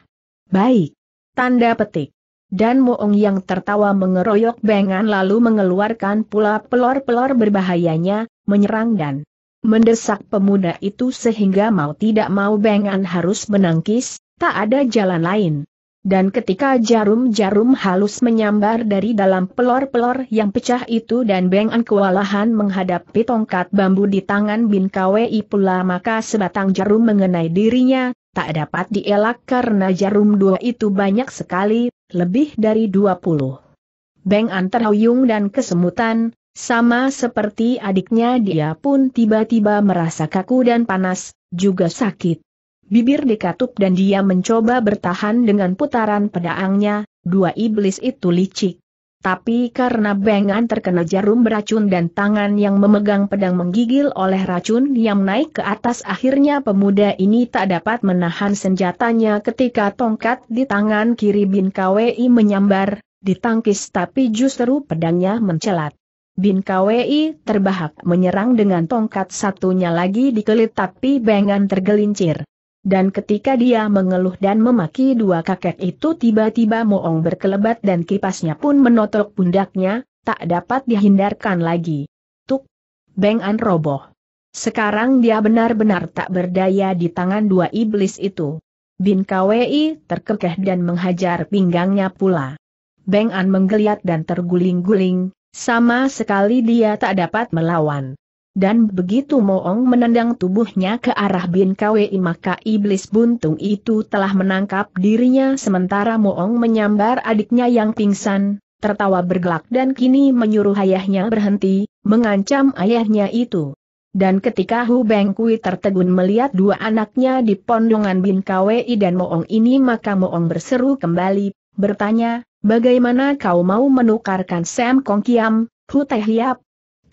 Baik. Tanda petik. Dan Moong yang tertawa mengeroyok bengan lalu mengeluarkan pula pelor-pelor berbahayanya, menyerang dan mendesak pemuda itu sehingga mau tidak mau bengan harus menangkis, tak ada jalan lain. Dan ketika jarum-jarum halus menyambar dari dalam pelor-pelor yang pecah itu dan Beng An kewalahan menghadapi tongkat bambu di tangan Bin Kwei pula maka sebatang jarum mengenai dirinya, tak dapat dielak karena jarum dua itu banyak sekali, lebih dari dua puluh. Beng An terhuyung dan kesemutan, sama seperti adiknya dia pun tiba-tiba merasa kaku dan panas, juga sakit. Bibir dikatup dan dia mencoba bertahan dengan putaran pedangnya, dua iblis itu licik. Tapi karena Bengan terkena jarum beracun dan tangan yang memegang pedang menggigil oleh racun yang naik ke atas akhirnya pemuda ini tak dapat menahan senjatanya ketika tongkat di tangan kiri Bin KWI menyambar, ditangkis tapi justru pedangnya mencelat. Bin KWI terbahak menyerang dengan tongkat satunya lagi dikelit tapi Bengan tergelincir. Dan ketika dia mengeluh dan memaki dua kakek itu tiba-tiba Moong berkelebat dan kipasnya pun menotok pundaknya, tak dapat dihindarkan lagi. Tuk! An roboh. Sekarang dia benar-benar tak berdaya di tangan dua iblis itu. Bin Kwei terkekeh dan menghajar pinggangnya pula. An menggeliat dan terguling-guling, sama sekali dia tak dapat melawan. Dan begitu Moong menendang tubuhnya ke arah Bin Kwei, maka iblis buntung itu telah menangkap dirinya sementara Moong menyambar adiknya yang pingsan, tertawa bergelak dan kini menyuruh ayahnya berhenti, mengancam ayahnya itu. Dan ketika Hu Beng Kui tertegun melihat dua anaknya di pondongan Bin Kwei dan Moong ini maka Moong berseru kembali, bertanya, bagaimana kau mau menukarkan Sam Kong Kiam, Hu Teh Hiap?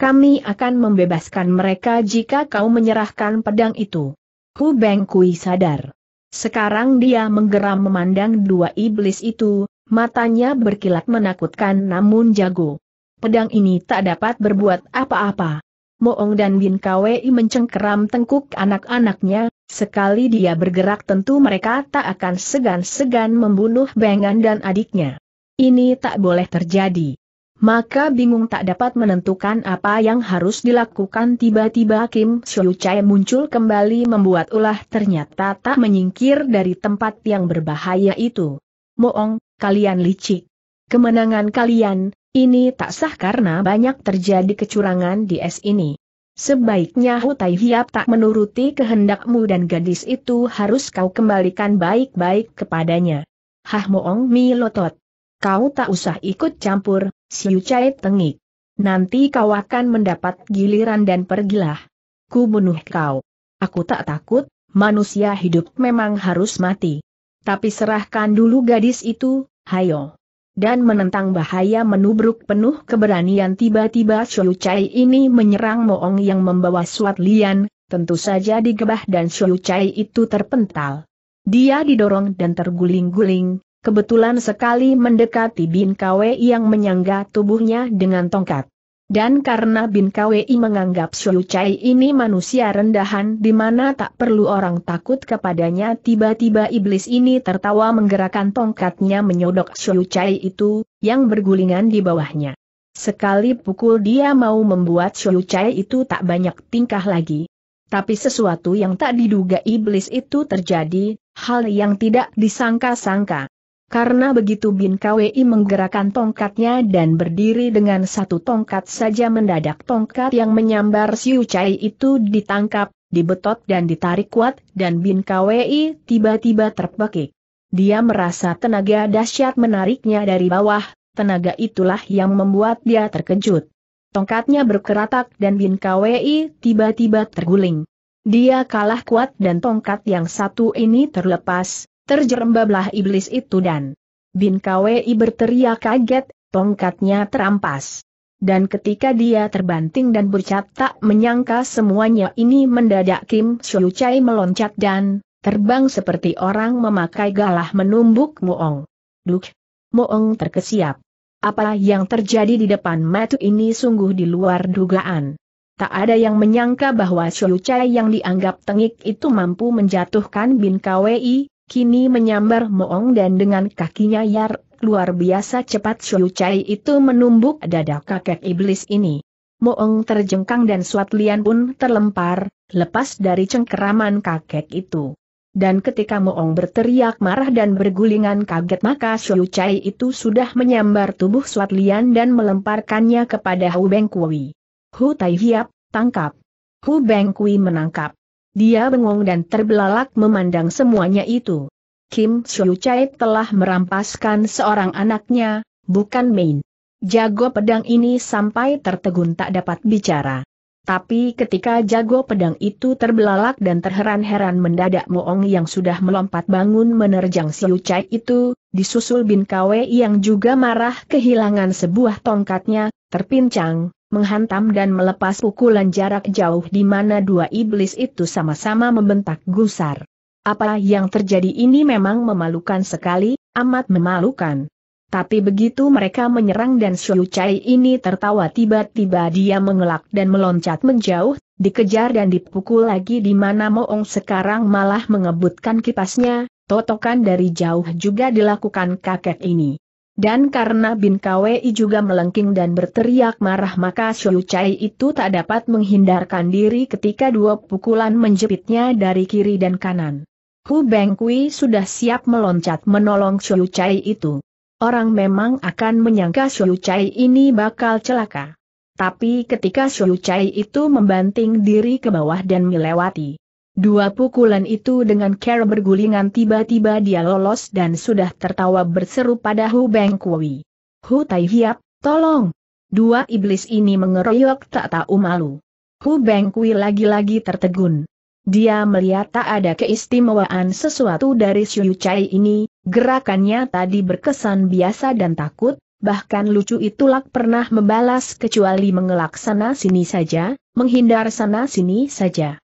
Kami akan membebaskan mereka jika kau menyerahkan pedang itu. Hu Beng Kui sadar. Sekarang dia menggeram memandang dua iblis itu, matanya berkilat menakutkan namun jago. Pedang ini tak dapat berbuat apa-apa. Moong dan Bin Kwei mencengkeram tengkuk anak-anaknya, sekali dia bergerak tentu mereka tak akan segan-segan membunuh Bengan dan adiknya. Ini tak boleh terjadi maka bingung tak dapat menentukan apa yang harus dilakukan tiba-tiba Kim Soo Chai muncul kembali membuat ulah ternyata tak menyingkir dari tempat yang berbahaya itu. Moong, kalian licik. Kemenangan kalian, ini tak sah karena banyak terjadi kecurangan di es ini. Sebaiknya Hutai Hiap tak menuruti kehendakmu dan gadis itu harus kau kembalikan baik-baik kepadanya. Hah Moong Mi Lotot. Kau tak usah ikut campur, Siu Chai tengik. Nanti kau akan mendapat giliran dan pergilah. Ku bunuh kau. Aku tak takut, manusia hidup memang harus mati. Tapi serahkan dulu gadis itu, hayo. Dan menentang bahaya menubruk penuh keberanian tiba-tiba Siu Chai ini menyerang Moong yang membawa suat lian, tentu saja digebah dan Siu Chai itu terpental. Dia didorong dan terguling-guling, kebetulan sekali mendekati Bin Kwei yang menyangga tubuhnya dengan tongkat. Dan karena Bin Kwei menganggap Xiu Chai ini manusia rendahan di mana tak perlu orang takut kepadanya tiba-tiba iblis ini tertawa menggerakkan tongkatnya menyodok Xiu Chai itu, yang bergulingan di bawahnya. Sekali pukul dia mau membuat Xiu Chai itu tak banyak tingkah lagi. Tapi sesuatu yang tak diduga iblis itu terjadi, hal yang tidak disangka-sangka. Karena begitu Bin Kwei menggerakkan tongkatnya dan berdiri dengan satu tongkat saja mendadak tongkat yang menyambar Siu Chai itu ditangkap, dibetot dan ditarik kuat, dan Bin Kwei tiba-tiba terpekik. Dia merasa tenaga dahsyat menariknya dari bawah, tenaga itulah yang membuat dia terkejut. Tongkatnya berkeratak dan Bin Kwei tiba-tiba terguling. Dia kalah kuat dan tongkat yang satu ini terlepas, Terjerembablah iblis itu dan Bin Kwei berteriak kaget, tongkatnya terampas. Dan ketika dia terbanting dan bercat tak menyangka semuanya ini mendadak Kim Shu Chai meloncat dan terbang seperti orang memakai galah menumbuk Muong. Duk! Muong terkesiap. Apa yang terjadi di depan mata ini sungguh di luar dugaan. Tak ada yang menyangka bahwa Shu Chai yang dianggap tengik itu mampu menjatuhkan Bin Kwei, kini menyambar Moong dan dengan kakinya Yar, luar biasa cepat Xiu Chai itu menumbuk dada kakek iblis ini. Moong terjengkang dan Suat Lian pun terlempar, lepas dari cengkeraman kakek itu. Dan ketika Moong berteriak marah dan bergulingan kaget maka Xiu Chai itu sudah menyambar tubuh Suat Lian dan melemparkannya kepada Hu Beng Kui. Hu Tai Hiap, tangkap. Hu Beng Kui menangkap. Dia bengong dan terbelalak memandang semuanya itu. Kim Siu Chai telah merampaskan seorang anaknya, bukan main. Jago pedang ini sampai tertegun tak dapat bicara. Tapi ketika jago pedang itu terbelalak dan terheran-heran mendadak Moong yang sudah melompat bangun menerjang Siu Chai itu, disusul Bin Kwe yang juga marah kehilangan sebuah tongkatnya, terpincang, menghantam dan melepas pukulan jarak jauh di mana dua iblis itu sama-sama membentak gusar. Apa yang terjadi ini memang memalukan sekali, amat memalukan. Tapi begitu mereka menyerang dan Shu Chai ini tertawa tiba-tiba dia mengelak dan meloncat menjauh, dikejar dan dipukul lagi di mana Moong sekarang malah mengebutkan kipasnya, totokan dari jauh juga dilakukan kakek ini. Dan karena Bin Kwei juga melengking dan berteriak marah maka Xiu Chai itu tak dapat menghindarkan diri ketika dua pukulan menjepitnya dari kiri dan kanan. Hu Beng Kui sudah siap meloncat menolong Xiu Chai itu. Orang memang akan menyangka Xiu Chai ini bakal celaka. Tapi ketika Xiu Chai itu membanting diri ke bawah dan melewati Dua pukulan itu dengan cara bergulingan tiba-tiba dia lolos dan sudah tertawa berseru pada Hu Beng Kui. Hu Tai Hiap, tolong! Dua iblis ini mengeroyok tak tahu malu. Hu Beng Kui lagi-lagi tertegun. Dia melihat tak ada keistimewaan sesuatu dari Xiu Chai ini, gerakannya tadi berkesan biasa dan takut, bahkan lucu itulah pernah membalas kecuali mengelak sana sini saja, menghindar sana sini saja.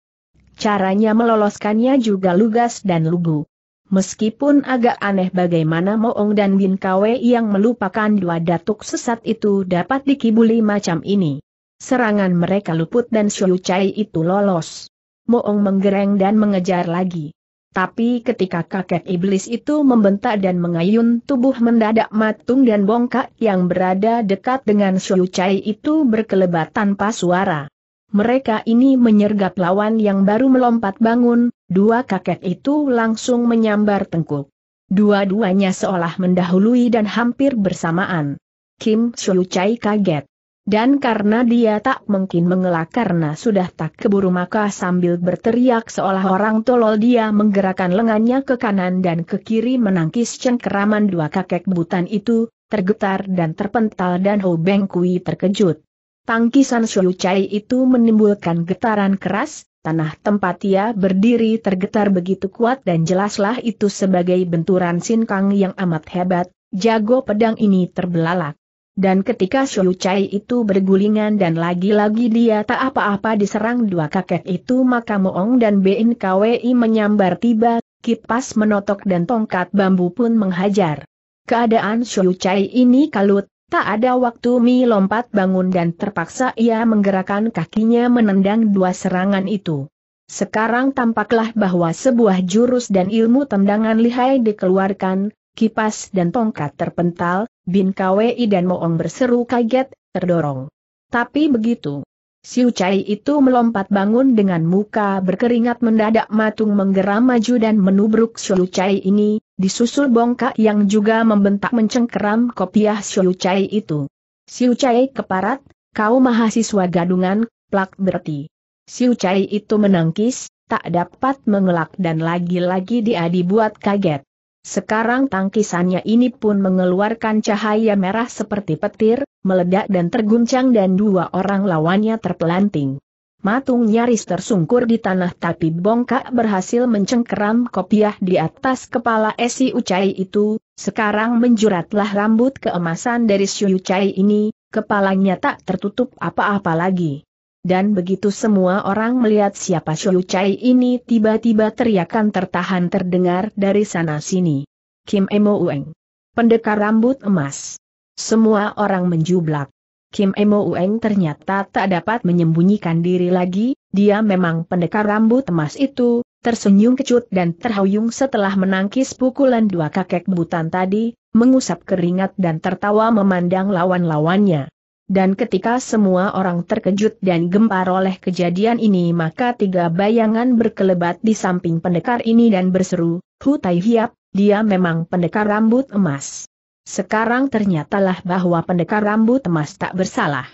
Caranya meloloskannya juga lugas dan lugu. Meskipun agak aneh bagaimana Moong dan Bin Kwe yang melupakan dua datuk sesat itu dapat dikibuli macam ini. Serangan mereka luput dan Xiu Chai itu lolos. Moong menggereng dan mengejar lagi. Tapi ketika kakek iblis itu membentak dan mengayun tubuh mendadak matung dan bongkak yang berada dekat dengan Xiu Chai itu berkelebat tanpa suara. Mereka ini menyergap lawan yang baru melompat bangun, dua kakek itu langsung menyambar tengkuk. Dua-duanya seolah mendahului dan hampir bersamaan. Kim Soo Chai kaget. Dan karena dia tak mungkin mengelak karena sudah tak keburu maka sambil berteriak seolah orang tolol dia menggerakkan lengannya ke kanan dan ke kiri menangkis cengkeraman dua kakek butan itu, tergetar dan terpental dan Ho Beng Kui terkejut. Tangkisan Shu Chai itu menimbulkan getaran keras, tanah tempat ia berdiri tergetar begitu kuat dan jelaslah itu sebagai benturan Kang yang amat hebat, jago pedang ini terbelalak. Dan ketika Shu Chai itu bergulingan dan lagi-lagi dia tak apa-apa diserang dua kakek itu maka Moong dan Bin Kwi menyambar tiba, kipas menotok dan tongkat bambu pun menghajar. Keadaan Shu Chai ini kalut, Tak ada waktu Mi lompat bangun dan terpaksa ia menggerakkan kakinya menendang dua serangan itu. Sekarang tampaklah bahwa sebuah jurus dan ilmu tendangan lihai dikeluarkan, kipas dan tongkat terpental, Bin Kwei dan Moong berseru kaget, terdorong. Tapi begitu. Siu Chai itu melompat bangun dengan muka berkeringat mendadak matung menggeram maju dan menubruk Siu Chai ini, Disusul bongkak yang juga membentak mencengkeram kopiah Siu Chai itu. Siu Chai keparat, kau mahasiswa gadungan, plak berarti. Siu Chai itu menangkis, tak dapat mengelak dan lagi-lagi dia dibuat kaget. Sekarang tangkisannya ini pun mengeluarkan cahaya merah seperti petir, meledak dan terguncang dan dua orang lawannya terpelanting. Matung nyaris tersungkur di tanah tapi bongkak berhasil mencengkeram kopiah di atas kepala Esi Ucai itu, sekarang menjuratlah rambut keemasan dari Si Ucai ini, kepalanya tak tertutup apa-apa lagi. Dan begitu semua orang melihat siapa Si Ucai ini tiba-tiba teriakan tertahan terdengar dari sana-sini. Kim Emo Ueng. Pendekar rambut emas. Semua orang menjublak. Kim Emo Ueng ternyata tak dapat menyembunyikan diri lagi, dia memang pendekar rambut emas itu, tersenyum kecut dan terhuyung setelah menangkis pukulan dua kakek butan tadi, mengusap keringat dan tertawa memandang lawan-lawannya. Dan ketika semua orang terkejut dan gempar oleh kejadian ini maka tiga bayangan berkelebat di samping pendekar ini dan berseru, Hu Tai Hiap, dia memang pendekar rambut emas. Sekarang ternyatalah bahwa pendekar rambut emas tak bersalah.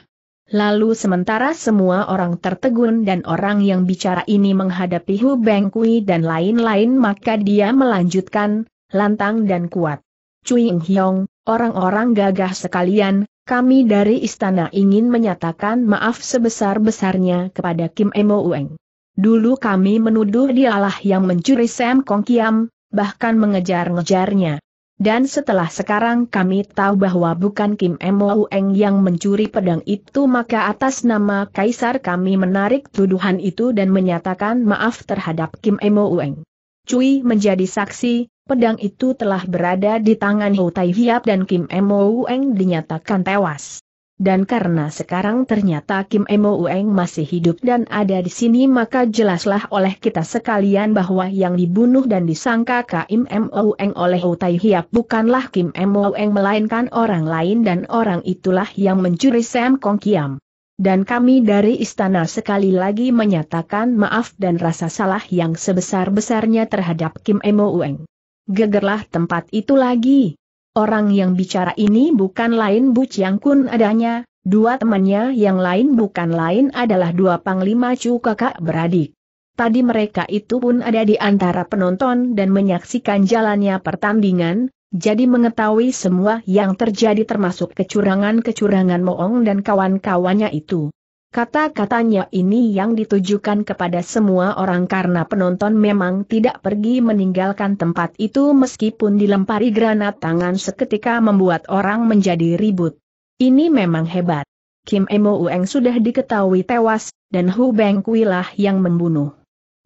Lalu sementara semua orang tertegun dan orang yang bicara ini menghadapi Hu Beng Kui dan lain-lain maka dia melanjutkan, lantang dan kuat. Cui Hyong, orang-orang gagah sekalian, kami dari istana ingin menyatakan maaf sebesar-besarnya kepada Kim Emo Ueng. Dulu kami menuduh dialah yang mencuri Sam Kong Kiam, bahkan mengejar-ngejarnya. Dan setelah sekarang kami tahu bahwa bukan Kim Mo Eng yang mencuri pedang itu maka atas nama Kaisar kami menarik tuduhan itu dan menyatakan maaf terhadap Kim Mo Eng. Cui menjadi saksi, pedang itu telah berada di tangan Ho Tai Hiap dan Kim Mo Eng dinyatakan tewas. Dan karena sekarang ternyata Kim Emo Ueng masih hidup dan ada di sini maka jelaslah oleh kita sekalian bahwa yang dibunuh dan disangka Kim Emo Ueng oleh Utai Hiap bukanlah Kim Emo Ueng melainkan orang lain dan orang itulah yang mencuri Sam Kong Kiam. Dan kami dari istana sekali lagi menyatakan maaf dan rasa salah yang sebesar-besarnya terhadap Kim Emo Ueng. Gegerlah tempat itu lagi. Orang yang bicara ini bukan lain Bu Chiang Kun adanya, dua temannya yang lain bukan lain adalah dua panglima cu kakak beradik. Tadi mereka itu pun ada di antara penonton dan menyaksikan jalannya pertandingan, jadi mengetahui semua yang terjadi termasuk kecurangan-kecurangan Moong dan kawan-kawannya itu. Kata-katanya ini yang ditujukan kepada semua orang karena penonton memang tidak pergi meninggalkan tempat itu meskipun dilempari granat tangan seketika membuat orang menjadi ribut. Ini memang hebat. Kim Emo Ueng sudah diketahui tewas, dan Hu Beng Kuilah yang membunuh.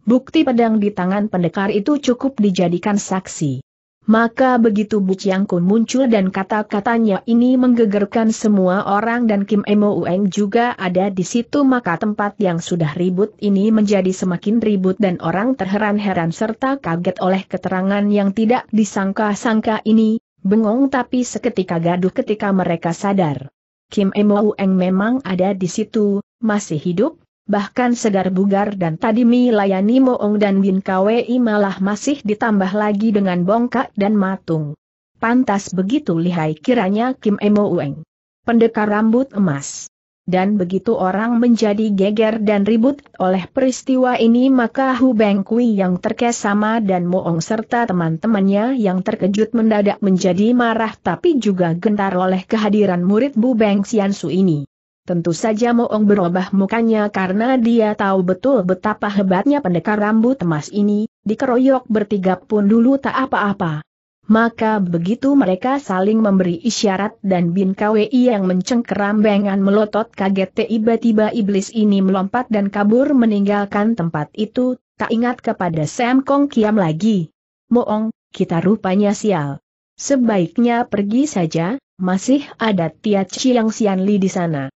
Bukti pedang di tangan pendekar itu cukup dijadikan saksi. Maka begitu Bu Chiang Kun muncul dan kata-katanya ini menggegerkan semua orang dan Kim Emo Ueng juga ada di situ maka tempat yang sudah ribut ini menjadi semakin ribut dan orang terheran-heran serta kaget oleh keterangan yang tidak disangka-sangka ini, bengong tapi seketika gaduh ketika mereka sadar. Kim Emo Ueng memang ada di situ, masih hidup, bahkan segar bugar dan tadi Mi layani Moong dan Bin Kwei malah masih ditambah lagi dengan bongkak dan matung. Pantas begitu lihai kiranya Kim Emo Ueng. Pendekar rambut emas. Dan begitu orang menjadi geger dan ribut oleh peristiwa ini maka Hu Beng Kui yang terkesama dan Moong serta teman-temannya yang terkejut mendadak menjadi marah tapi juga gentar oleh kehadiran murid Bu Beng Xiansu ini. Tentu saja Moong berubah mukanya karena dia tahu betul betapa hebatnya pendekar rambut emas ini, dikeroyok bertiga pun dulu tak apa-apa. Maka begitu mereka saling memberi isyarat dan Bin KWI yang mencengkeram bengan melotot kaget tiba-tiba iblis ini melompat dan kabur meninggalkan tempat itu, tak ingat kepada Sam Kong Kiam lagi. Moong, kita rupanya sial. Sebaiknya pergi saja, masih ada Tia Chiang Sian Li di sana.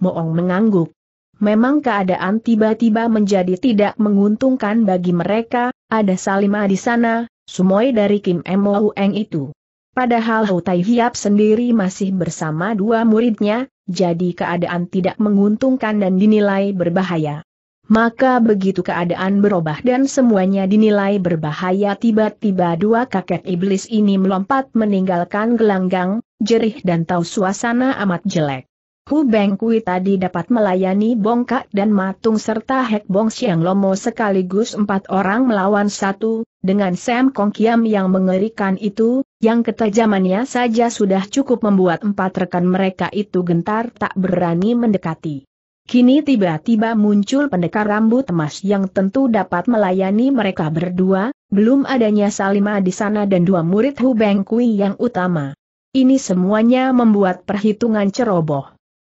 Moong mengangguk. Memang keadaan tiba-tiba menjadi tidak menguntungkan bagi mereka, ada Salima di sana, Sumoy dari Kim Mo Eng itu. Padahal Hou Tai Hiap sendiri masih bersama dua muridnya, jadi keadaan tidak menguntungkan dan dinilai berbahaya. Maka begitu keadaan berubah dan semuanya dinilai berbahaya tiba-tiba dua kakek iblis ini melompat meninggalkan gelanggang, jerih dan tahu suasana amat jelek. Hu Beng Kui tadi dapat melayani Bongkak dan Matung serta Hek Bong Siang Lomo sekaligus empat orang melawan satu, dengan Sam Kong Kiam yang mengerikan itu, yang ketajamannya saja sudah cukup membuat empat rekan mereka itu gentar tak berani mendekati. Kini tiba-tiba muncul pendekar rambut emas yang tentu dapat melayani mereka berdua, belum adanya Salima di sana dan dua murid Hu Beng Kui yang utama. Ini semuanya membuat perhitungan ceroboh.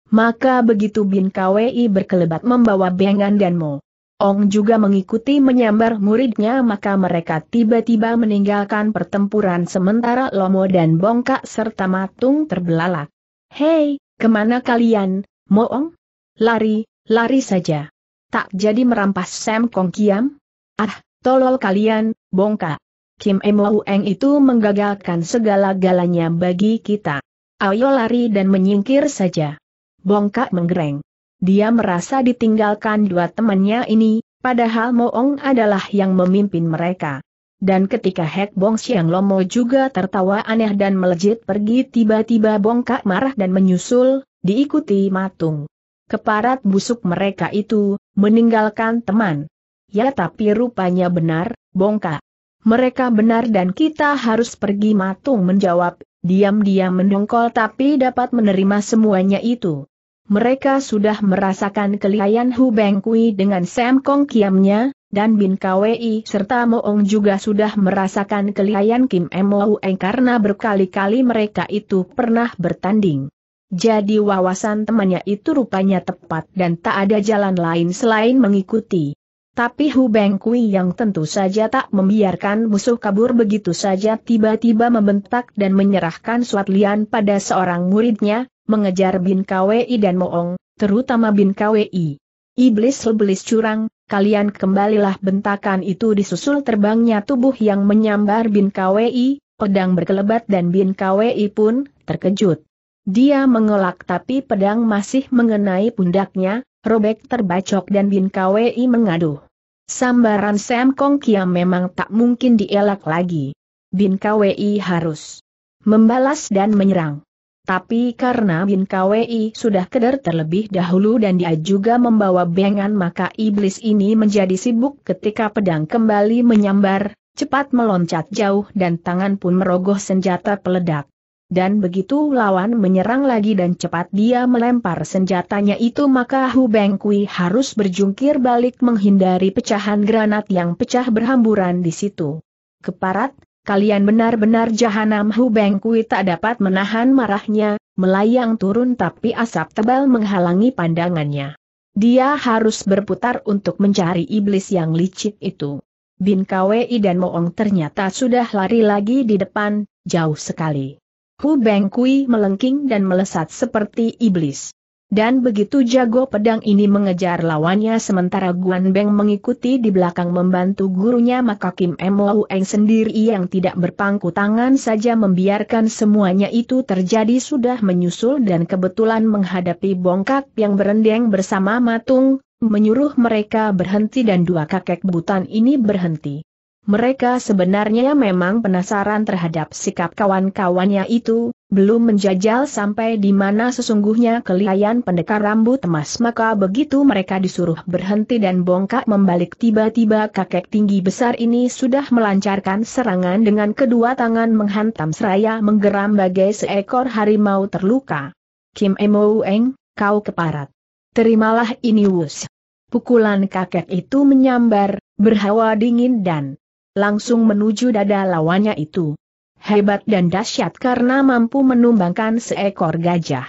Maka begitu Bin Kwi berkelebat membawa Bengan dan Mo. Ong juga mengikuti menyambar muridnya maka mereka tiba-tiba meninggalkan pertempuran sementara Lomo dan Bongka serta Matung terbelalak. Hei, kemana kalian, Mo Ong? Lari, lari saja. Tak jadi merampas Sam Kong Kiam? Ah, tolol kalian, Bongka. Kim Emo Eng itu menggagalkan segala-galanya bagi kita. Ayo lari dan menyingkir saja bongkak menggereng. Dia merasa ditinggalkan dua temannya ini, padahal Moong adalah yang memimpin mereka. Dan ketika Hek Bong Siang Lomo juga tertawa aneh dan melejit pergi tiba-tiba bongkak marah dan menyusul, diikuti matung. Keparat busuk mereka itu, meninggalkan teman. Ya tapi rupanya benar, bongkak. Mereka benar dan kita harus pergi matung menjawab, diam-diam mendongkol tapi dapat menerima semuanya itu. Mereka sudah merasakan kelihayan Hu Bengkui dengan Sam Kong Kiamnya, dan Bin Kwi serta Moong juga sudah merasakan kelihayan Kim Lau karena berkali-kali mereka itu pernah bertanding. Jadi wawasan temannya itu rupanya tepat dan tak ada jalan lain selain mengikuti. Tapi Hu Beng Kui yang tentu saja tak membiarkan musuh kabur begitu saja tiba-tiba membentak dan menyerahkan suat lian pada seorang muridnya, mengejar Bin Kwei dan Moong, terutama Bin Kwei. iblis lebelis curang, kalian kembalilah bentakan itu disusul terbangnya tubuh yang menyambar Bin Kwei, pedang berkelebat dan Bin Kwei pun terkejut. Dia mengelak tapi pedang masih mengenai pundaknya, robek terbacok dan Bin Kwei mengaduh. Sambaran Sam Kong Kiam memang tak mungkin dielak lagi. Bin KWI harus membalas dan menyerang. Tapi karena Bin KWI sudah keder terlebih dahulu dan dia juga membawa bengan maka iblis ini menjadi sibuk ketika pedang kembali menyambar, cepat meloncat jauh dan tangan pun merogoh senjata peledak. Dan begitu lawan menyerang lagi dan cepat dia melempar senjatanya itu maka Hu Beng Kui harus berjungkir balik menghindari pecahan granat yang pecah berhamburan di situ. Keparat, kalian benar-benar jahanam Hu Beng Kui tak dapat menahan marahnya, melayang turun tapi asap tebal menghalangi pandangannya. Dia harus berputar untuk mencari iblis yang licik itu. Bin Kwei dan Moong ternyata sudah lari lagi di depan, jauh sekali. Hu Beng Kui melengking dan melesat seperti iblis. Dan begitu jago pedang ini mengejar lawannya sementara Guan Beng mengikuti di belakang membantu gurunya maka Kim Wu Eng sendiri yang tidak berpangku tangan saja membiarkan semuanya itu terjadi sudah menyusul dan kebetulan menghadapi bongkak yang berendeng bersama matung, menyuruh mereka berhenti dan dua kakek butan ini berhenti. Mereka sebenarnya memang penasaran terhadap sikap kawan-kawannya itu, belum menjajal sampai di mana sesungguhnya kelihayan pendekar rambut emas maka begitu mereka disuruh berhenti dan bongkak membalik tiba-tiba kakek tinggi besar ini sudah melancarkan serangan dengan kedua tangan menghantam seraya menggeram bagai seekor harimau terluka. Kim Emo Eng, kau keparat. Terimalah ini wus. Pukulan kakek itu menyambar, berhawa dingin dan langsung menuju dada lawannya itu. Hebat dan dahsyat karena mampu menumbangkan seekor gajah.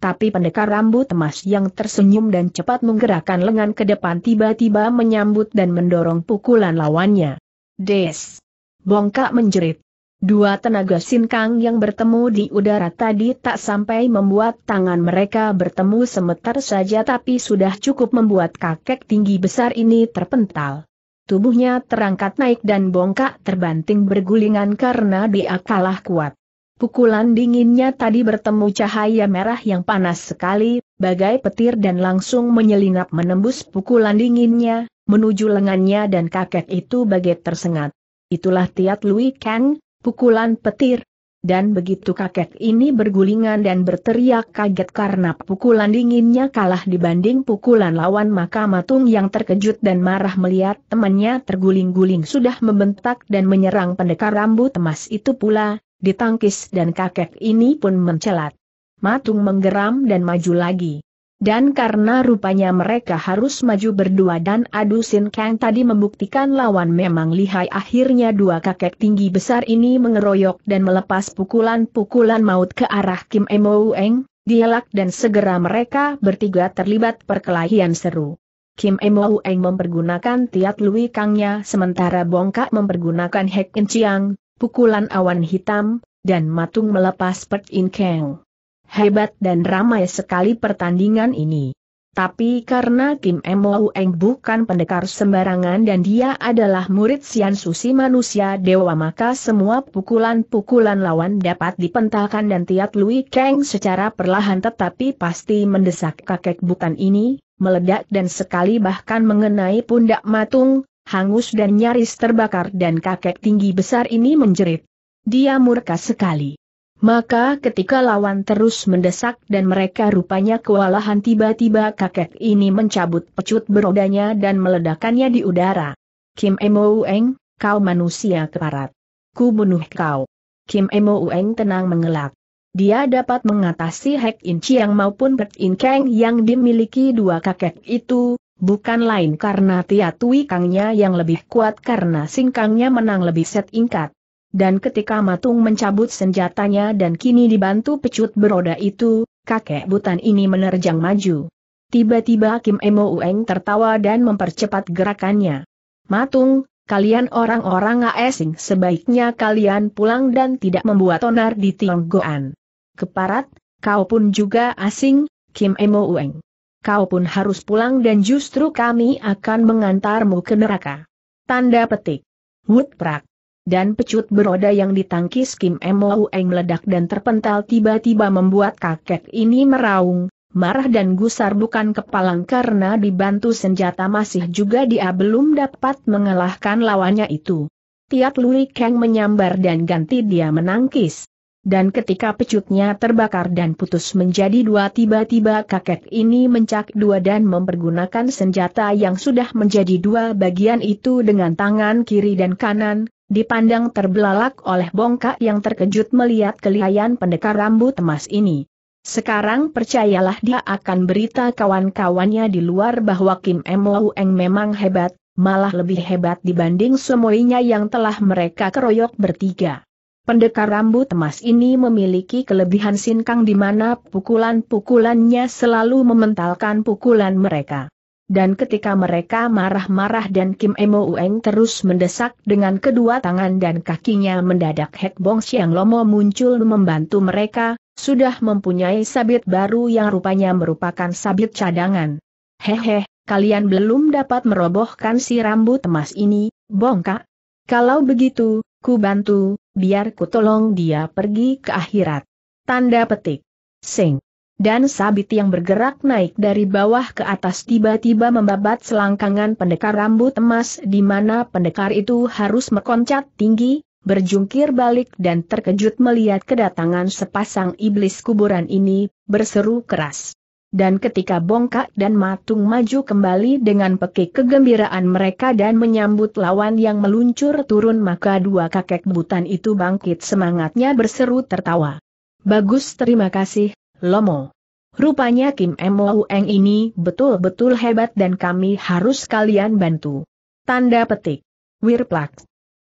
Tapi pendekar rambut emas yang tersenyum dan cepat menggerakkan lengan ke depan tiba-tiba menyambut dan mendorong pukulan lawannya. Des! Bongkak menjerit. Dua tenaga sinkang yang bertemu di udara tadi tak sampai membuat tangan mereka bertemu semetar saja tapi sudah cukup membuat kakek tinggi besar ini terpental. Tubuhnya terangkat naik dan bongkak terbanting bergulingan karena dia kalah kuat. Pukulan dinginnya tadi bertemu cahaya merah yang panas sekali, bagai petir dan langsung menyelinap menembus pukulan dinginnya, menuju lengannya dan kakek itu bagai tersengat. Itulah Tiat Lui Kang, pukulan petir, dan begitu kakek ini bergulingan dan berteriak kaget karena pukulan dinginnya kalah dibanding pukulan lawan maka Matung yang terkejut dan marah melihat temannya terguling-guling sudah membentak dan menyerang pendekar rambut emas itu pula, ditangkis dan kakek ini pun mencelat. Matung menggeram dan maju lagi. Dan karena rupanya mereka harus maju berdua dan adu Sin Kang tadi membuktikan lawan memang lihai akhirnya dua kakek tinggi besar ini mengeroyok dan melepas pukulan-pukulan maut ke arah Kim Emo Eng, dielak dan segera mereka bertiga terlibat perkelahian seru. Kim Emo Eng mempergunakan tiat Lui Kangnya sementara Bongkak mempergunakan Hek In Chiang, pukulan awan hitam, dan Matung melepas Pert In Kang. Hebat dan ramai sekali pertandingan ini. Tapi karena Kim Mo Eng bukan pendekar sembarangan dan dia adalah murid Sian Susi manusia dewa maka semua pukulan-pukulan lawan dapat dipentalkan dan Tiat Lui Kang secara perlahan tetapi pasti mendesak kakek bukan ini, meledak dan sekali bahkan mengenai pundak matung, hangus dan nyaris terbakar dan kakek tinggi besar ini menjerit. Dia murka sekali. Maka ketika lawan terus mendesak dan mereka rupanya kewalahan tiba-tiba kakek ini mencabut pecut berodanya dan meledakannya di udara. Kim Emo Ueng, kau manusia keparat. Ku bunuh kau. Kim Emo Ueng tenang mengelak. Dia dapat mengatasi Hek In Chiang maupun Pet In Kang yang dimiliki dua kakek itu, bukan lain karena Tia Tui Kangnya yang lebih kuat karena singkangnya menang lebih set ingkat dan ketika Matung mencabut senjatanya dan kini dibantu pecut beroda itu, kakek butan ini menerjang maju. Tiba-tiba Kim Emo Ueng tertawa dan mempercepat gerakannya. Matung, kalian orang-orang asing sebaiknya kalian pulang dan tidak membuat onar di Tionggoan. Keparat, kau pun juga asing, Kim Emo Ueng. Kau pun harus pulang dan justru kami akan mengantarmu ke neraka. Tanda petik. Woodprak dan pecut beroda yang ditangkis Kim Emo Ueng meledak dan terpental tiba-tiba membuat kakek ini meraung, marah dan gusar bukan kepalang karena dibantu senjata masih juga dia belum dapat mengalahkan lawannya itu. Tiat Lui Kang menyambar dan ganti dia menangkis. Dan ketika pecutnya terbakar dan putus menjadi dua tiba-tiba kakek ini mencak dua dan mempergunakan senjata yang sudah menjadi dua bagian itu dengan tangan kiri dan kanan, dipandang terbelalak oleh bongkak yang terkejut melihat kelihayan pendekar rambut emas ini. Sekarang percayalah dia akan berita kawan-kawannya di luar bahwa Kim M. Eng memang hebat, malah lebih hebat dibanding semuanya yang telah mereka keroyok bertiga. Pendekar rambut emas ini memiliki kelebihan sinkang di mana pukulan-pukulannya selalu mementalkan pukulan mereka. Dan ketika mereka marah-marah dan Kim Emo Ueng terus mendesak dengan kedua tangan dan kakinya mendadak Hek Bong Siang Lomo muncul membantu mereka, sudah mempunyai sabit baru yang rupanya merupakan sabit cadangan. Hehe, kalian belum dapat merobohkan si rambut emas ini, Bongka? Kalau begitu, ku bantu, biar ku tolong dia pergi ke akhirat. Tanda petik. Sing dan sabit yang bergerak naik dari bawah ke atas tiba-tiba membabat selangkangan pendekar rambut emas di mana pendekar itu harus mekoncat tinggi, berjungkir balik dan terkejut melihat kedatangan sepasang iblis kuburan ini, berseru keras. Dan ketika bongkak dan matung maju kembali dengan pekik kegembiraan mereka dan menyambut lawan yang meluncur turun maka dua kakek butan itu bangkit semangatnya berseru tertawa. Bagus terima kasih, Lomo. Rupanya Kim Mo Eng ini betul-betul hebat dan kami harus kalian bantu. Tanda petik. Wirplak.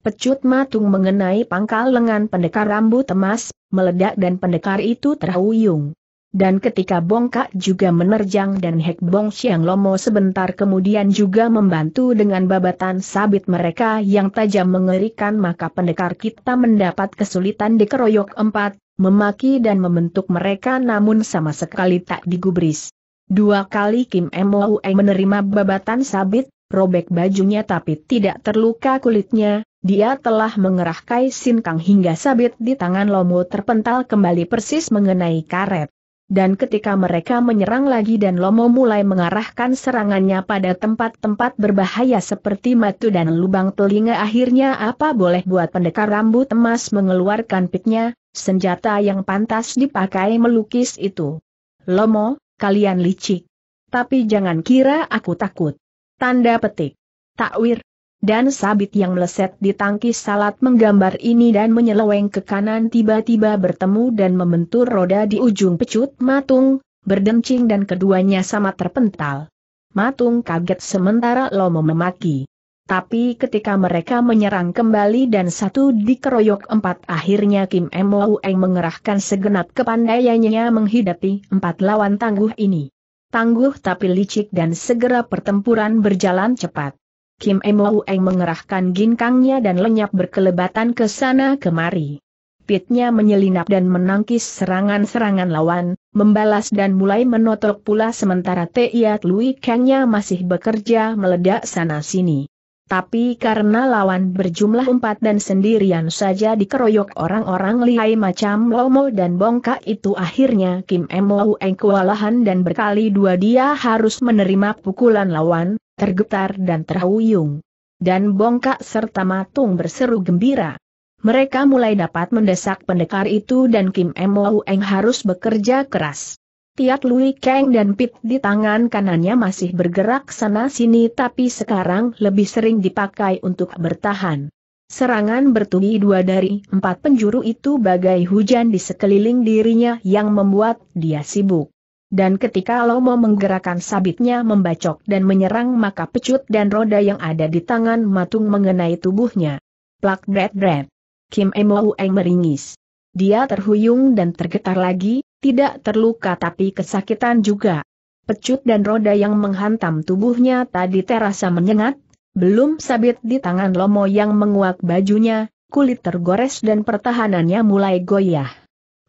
Pecut matung mengenai pangkal lengan pendekar rambut emas, meledak dan pendekar itu terhuyung. Dan ketika bongkak juga menerjang dan Hek Bong Siang Lomo sebentar kemudian juga membantu dengan babatan sabit mereka yang tajam mengerikan maka pendekar kita mendapat kesulitan dikeroyok empat memaki dan membentuk mereka namun sama sekali tak digubris. Dua kali Kim Moe menerima babatan sabit, robek bajunya tapi tidak terluka kulitnya, dia telah mengerahkai Sin Kang hingga sabit di tangan Lomo terpental kembali persis mengenai karet. Dan ketika mereka menyerang lagi dan Lomo mulai mengarahkan serangannya pada tempat-tempat berbahaya seperti matu dan lubang telinga akhirnya apa boleh buat pendekar rambut emas mengeluarkan piknya, senjata yang pantas dipakai melukis itu. Lomo, kalian licik. Tapi jangan kira aku takut. Tanda petik. Takwir. Dan sabit yang meleset di tangki salat menggambar ini dan menyeleweng ke kanan tiba-tiba bertemu dan membentur roda di ujung pecut matung, berdencing dan keduanya sama terpental. Matung kaget sementara Lomo memaki. Tapi ketika mereka menyerang kembali dan satu dikeroyok empat akhirnya Kim Mo Eng mengerahkan segenap kepandaiannya menghidapi empat lawan tangguh ini. Tangguh tapi licik dan segera pertempuran berjalan cepat. Kim Mo Eng mengerahkan ginkangnya dan lenyap berkelebatan ke sana kemari. Pitnya menyelinap dan menangkis serangan-serangan lawan, membalas dan mulai menotok pula sementara Teiat Lui Kangnya masih bekerja meledak sana-sini tapi karena lawan berjumlah empat dan sendirian saja dikeroyok orang-orang lihai macam Lomo dan Bongka itu akhirnya Kim Emou Eng kewalahan dan berkali dua dia harus menerima pukulan lawan, tergetar dan terhuyung. Dan Bongka serta Matung berseru gembira. Mereka mulai dapat mendesak pendekar itu dan Kim Emou Eng harus bekerja keras. Tiat Lui Kang dan Pit di tangan kanannya masih bergerak sana-sini tapi sekarang lebih sering dipakai untuk bertahan. Serangan bertubi dua dari empat penjuru itu bagai hujan di sekeliling dirinya yang membuat dia sibuk. Dan ketika Lomo menggerakkan sabitnya membacok dan menyerang maka pecut dan roda yang ada di tangan matung mengenai tubuhnya. Plak bret bret. Kim Emo Eng meringis. Dia terhuyung dan tergetar lagi, tidak terluka tapi kesakitan juga. Pecut dan roda yang menghantam tubuhnya tadi terasa menyengat, belum sabit di tangan Lomo yang menguak bajunya, kulit tergores dan pertahanannya mulai goyah.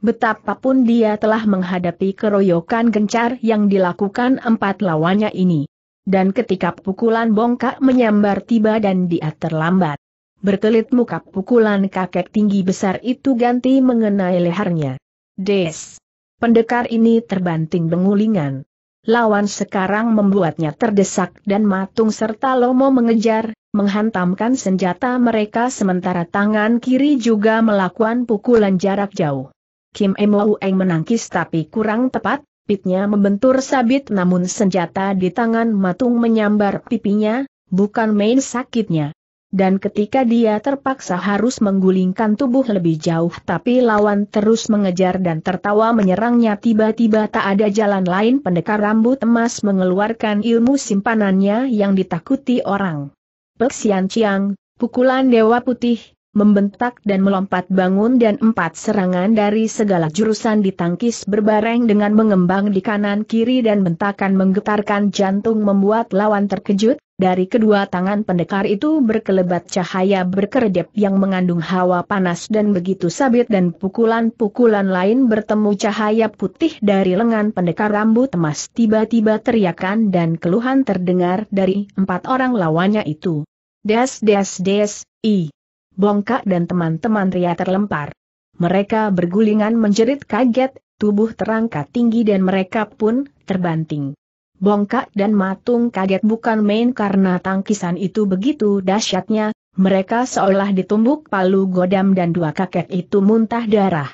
Betapapun dia telah menghadapi keroyokan gencar yang dilakukan empat lawannya ini. Dan ketika pukulan bongkak menyambar tiba dan dia terlambat. Berkelit muka pukulan kakek tinggi besar itu ganti mengenai lehernya. Des! Pendekar ini terbanting bengulingan. Lawan sekarang membuatnya terdesak dan matung serta Lomo mengejar, menghantamkan senjata mereka sementara tangan kiri juga melakukan pukulan jarak jauh. Kim Emo Eng menangkis tapi kurang tepat, pitnya membentur sabit namun senjata di tangan matung menyambar pipinya, bukan main sakitnya dan ketika dia terpaksa harus menggulingkan tubuh lebih jauh tapi lawan terus mengejar dan tertawa menyerangnya tiba-tiba tak ada jalan lain pendekar rambut emas mengeluarkan ilmu simpanannya yang ditakuti orang. Peksian Chiang, pukulan Dewa Putih, membentak dan melompat bangun dan empat serangan dari segala jurusan ditangkis berbareng dengan mengembang di kanan kiri dan bentakan menggetarkan jantung membuat lawan terkejut, dari kedua tangan pendekar itu berkelebat cahaya berkedip yang mengandung hawa panas dan begitu sabit dan pukulan-pukulan lain bertemu cahaya putih dari lengan pendekar rambut emas tiba-tiba teriakan dan keluhan terdengar dari empat orang lawannya itu. Des des des, i. Bongkak dan teman-teman Ria terlempar. Mereka bergulingan menjerit kaget, tubuh terangkat tinggi dan mereka pun terbanting. Bongkak dan Matung kaget bukan main karena tangkisan itu begitu dahsyatnya, mereka seolah ditumbuk palu godam dan dua kakek itu muntah darah.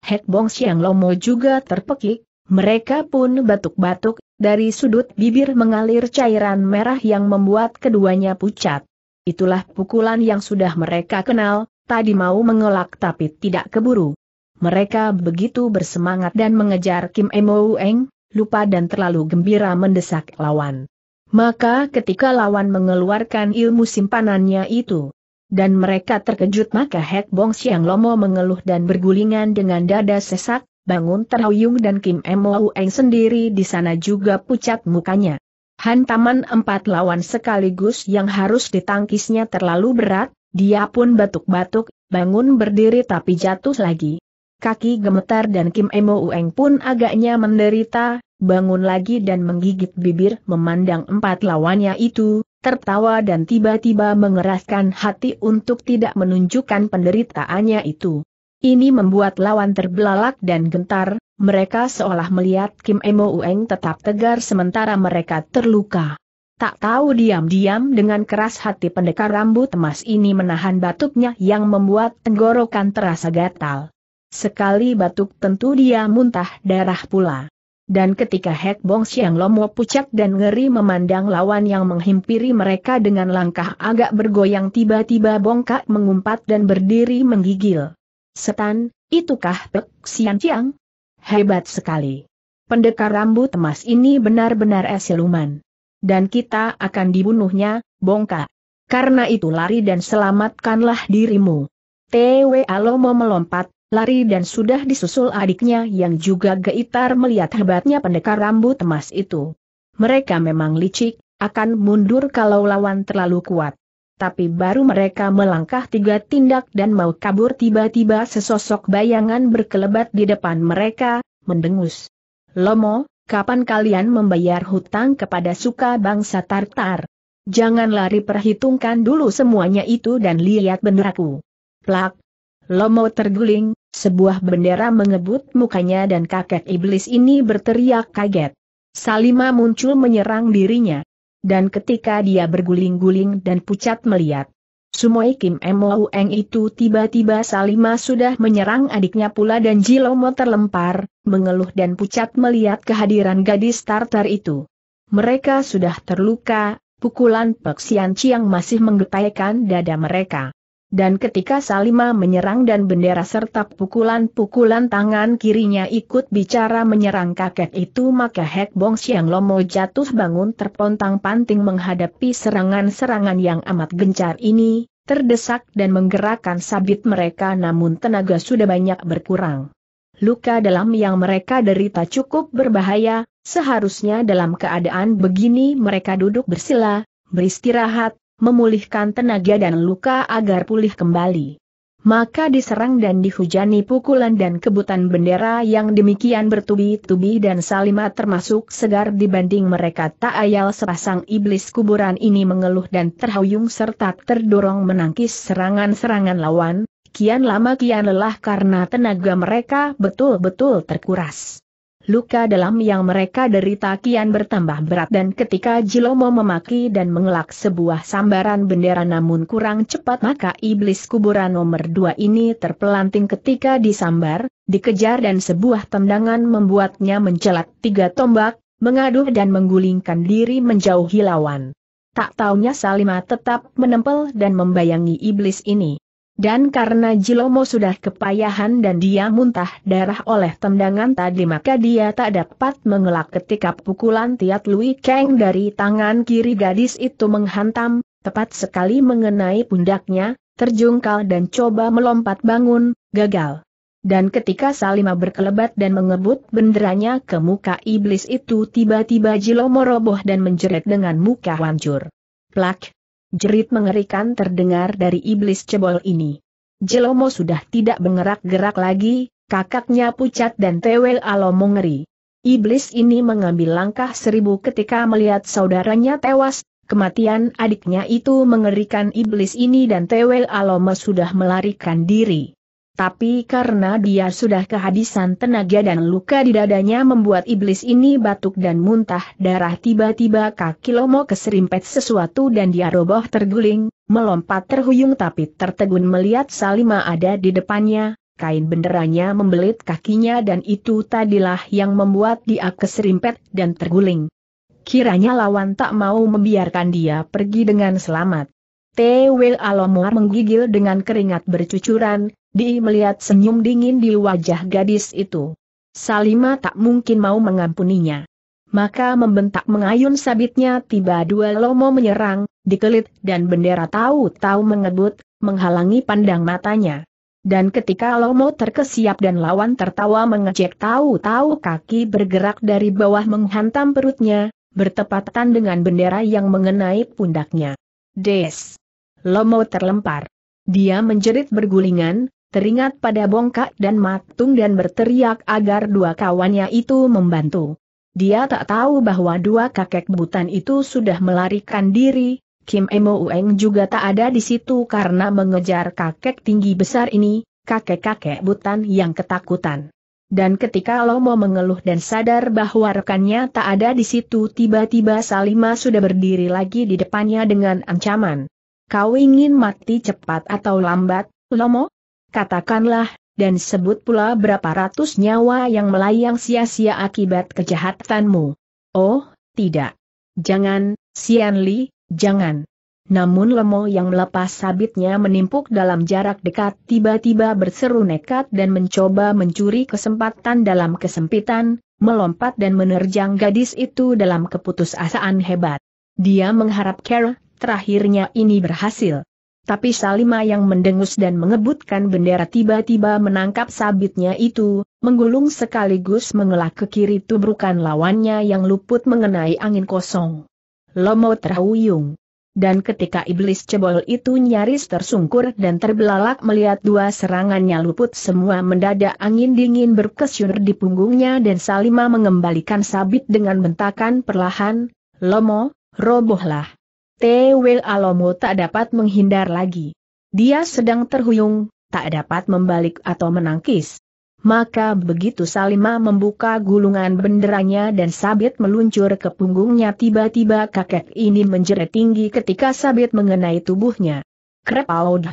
Hek Bong Siang Lomo juga terpekik, mereka pun batuk-batuk, dari sudut bibir mengalir cairan merah yang membuat keduanya pucat. Itulah pukulan yang sudah mereka kenal, tadi mau mengelak tapi tidak keburu. Mereka begitu bersemangat dan mengejar Kim Emo Eng, lupa dan terlalu gembira mendesak lawan. Maka ketika lawan mengeluarkan ilmu simpanannya itu, dan mereka terkejut maka Hek Bong Siang Lomo mengeluh dan bergulingan dengan dada sesak, bangun terhuyung dan Kim Mo Eng sendiri di sana juga pucat mukanya. Hantaman empat lawan sekaligus yang harus ditangkisnya terlalu berat, dia pun batuk-batuk, bangun berdiri tapi jatuh lagi kaki gemetar dan Kim Emo Ueng pun agaknya menderita, bangun lagi dan menggigit bibir memandang empat lawannya itu, tertawa dan tiba-tiba mengeraskan hati untuk tidak menunjukkan penderitaannya itu. Ini membuat lawan terbelalak dan gentar, mereka seolah melihat Kim Emo Ueng tetap tegar sementara mereka terluka. Tak tahu diam-diam dengan keras hati pendekar rambut emas ini menahan batuknya yang membuat tenggorokan terasa gatal. Sekali batuk tentu dia muntah darah pula. Dan ketika Hek Bong Siang Lomo pucat dan ngeri memandang lawan yang menghimpiri mereka dengan langkah agak bergoyang tiba-tiba bongkak mengumpat dan berdiri menggigil. Setan, itukah Pek Sian Ciang? Hebat sekali. Pendekar rambut emas ini benar-benar esiluman. Dan kita akan dibunuhnya, Bongka. Karena itu lari dan selamatkanlah dirimu. TW Alomo melompat, lari dan sudah disusul adiknya yang juga geitar melihat hebatnya pendekar rambut emas itu. Mereka memang licik, akan mundur kalau lawan terlalu kuat. Tapi baru mereka melangkah tiga tindak dan mau kabur tiba-tiba sesosok bayangan berkelebat di depan mereka, mendengus. Lomo, kapan kalian membayar hutang kepada suka bangsa Tartar? Jangan lari perhitungkan dulu semuanya itu dan lihat benderaku. Plak. Lomo terguling, sebuah bendera mengebut mukanya dan kakek iblis ini berteriak kaget. Salima muncul menyerang dirinya. Dan ketika dia berguling-guling dan pucat melihat, Sumoi Kim Eng itu tiba-tiba Salima sudah menyerang adiknya pula dan Jilomo terlempar, mengeluh dan pucat melihat kehadiran gadis tartar itu. Mereka sudah terluka, pukulan Peksian Chiang masih menggetaikan dada mereka. Dan ketika Salima menyerang dan bendera serta pukulan-pukulan tangan kirinya ikut bicara menyerang kakek itu maka Hek Bong Siang Lomo jatuh bangun terpontang-panting menghadapi serangan-serangan yang amat gencar ini, terdesak dan menggerakkan sabit mereka namun tenaga sudah banyak berkurang. Luka dalam yang mereka derita cukup berbahaya, seharusnya dalam keadaan begini mereka duduk bersila, beristirahat, memulihkan tenaga dan luka agar pulih kembali. Maka diserang dan dihujani pukulan dan kebutan bendera yang demikian bertubi-tubi dan salimat termasuk segar dibanding mereka tak ayal sepasang iblis kuburan ini mengeluh dan terhuyung serta terdorong menangkis serangan-serangan lawan, kian lama kian lelah karena tenaga mereka betul-betul terkuras. Luka dalam yang mereka derita kian bertambah berat dan ketika Jilomo memaki dan mengelak sebuah sambaran bendera namun kurang cepat maka iblis kuburan nomor dua ini terpelanting ketika disambar, dikejar dan sebuah tendangan membuatnya mencelat tiga tombak, mengaduh dan menggulingkan diri menjauhi lawan. Tak taunya Salima tetap menempel dan membayangi iblis ini. Dan karena Jilomo sudah kepayahan dan dia muntah darah oleh tendangan tadi maka dia tak dapat mengelak ketika pukulan Tiat Lui Kang dari tangan kiri gadis itu menghantam, tepat sekali mengenai pundaknya, terjungkal dan coba melompat bangun, gagal. Dan ketika Salima berkelebat dan mengebut benderanya ke muka iblis itu tiba-tiba Jilomo roboh dan menjerit dengan muka hancur. Plak! jerit mengerikan terdengar dari iblis cebol ini. Jelomo sudah tidak bergerak-gerak lagi, kakaknya pucat dan Tewel Alomo ngeri. Iblis ini mengambil langkah seribu ketika melihat saudaranya tewas, kematian adiknya itu mengerikan iblis ini dan Tewel Alomo sudah melarikan diri tapi karena dia sudah kehabisan tenaga dan luka di dadanya membuat iblis ini batuk dan muntah darah tiba-tiba kaki Lomo keserimpet sesuatu dan dia roboh terguling, melompat terhuyung tapi tertegun melihat Salima ada di depannya, kain benderanya membelit kakinya dan itu tadilah yang membuat dia keserimpet dan terguling. Kiranya lawan tak mau membiarkan dia pergi dengan selamat. T.W. Alomor menggigil dengan keringat bercucuran, di melihat senyum dingin di wajah gadis itu. Salima tak mungkin mau mengampuninya. Maka membentak mengayun sabitnya tiba dua lomo menyerang, dikelit dan bendera tahu-tahu mengebut, menghalangi pandang matanya. Dan ketika lomo terkesiap dan lawan tertawa mengecek tahu-tahu kaki bergerak dari bawah menghantam perutnya, bertepatan dengan bendera yang mengenai pundaknya. Des! Lomo terlempar. Dia menjerit bergulingan, teringat pada bongkak dan matung dan berteriak agar dua kawannya itu membantu. Dia tak tahu bahwa dua kakek butan itu sudah melarikan diri, Kim Emo Ueng juga tak ada di situ karena mengejar kakek tinggi besar ini, kakek-kakek butan yang ketakutan. Dan ketika Lomo mengeluh dan sadar bahwa rekannya tak ada di situ tiba-tiba Salima sudah berdiri lagi di depannya dengan ancaman. Kau ingin mati cepat atau lambat, Lomo? katakanlah, dan sebut pula berapa ratus nyawa yang melayang sia-sia akibat kejahatanmu. Oh, tidak. Jangan, Sian Li, jangan. Namun Lemo yang melepas sabitnya menimpuk dalam jarak dekat tiba-tiba berseru nekat dan mencoba mencuri kesempatan dalam kesempitan, melompat dan menerjang gadis itu dalam keputusasaan hebat. Dia mengharap Kara, terakhirnya ini berhasil. Tapi Salima yang mendengus dan mengebutkan bendera tiba-tiba menangkap sabitnya itu, menggulung sekaligus mengelak ke kiri tubrukan lawannya yang luput mengenai angin kosong. Lomo terhuyung. Dan ketika iblis cebol itu nyaris tersungkur dan terbelalak melihat dua serangannya luput semua mendadak angin dingin berkesyur di punggungnya dan Salima mengembalikan sabit dengan bentakan perlahan, Lomo, robohlah. Tewil Alomo tak dapat menghindar lagi. Dia sedang terhuyung, tak dapat membalik atau menangkis. Maka begitu Salima membuka gulungan benderanya dan sabit meluncur ke punggungnya tiba-tiba kakek ini menjerit tinggi ketika sabit mengenai tubuhnya. Krepaud.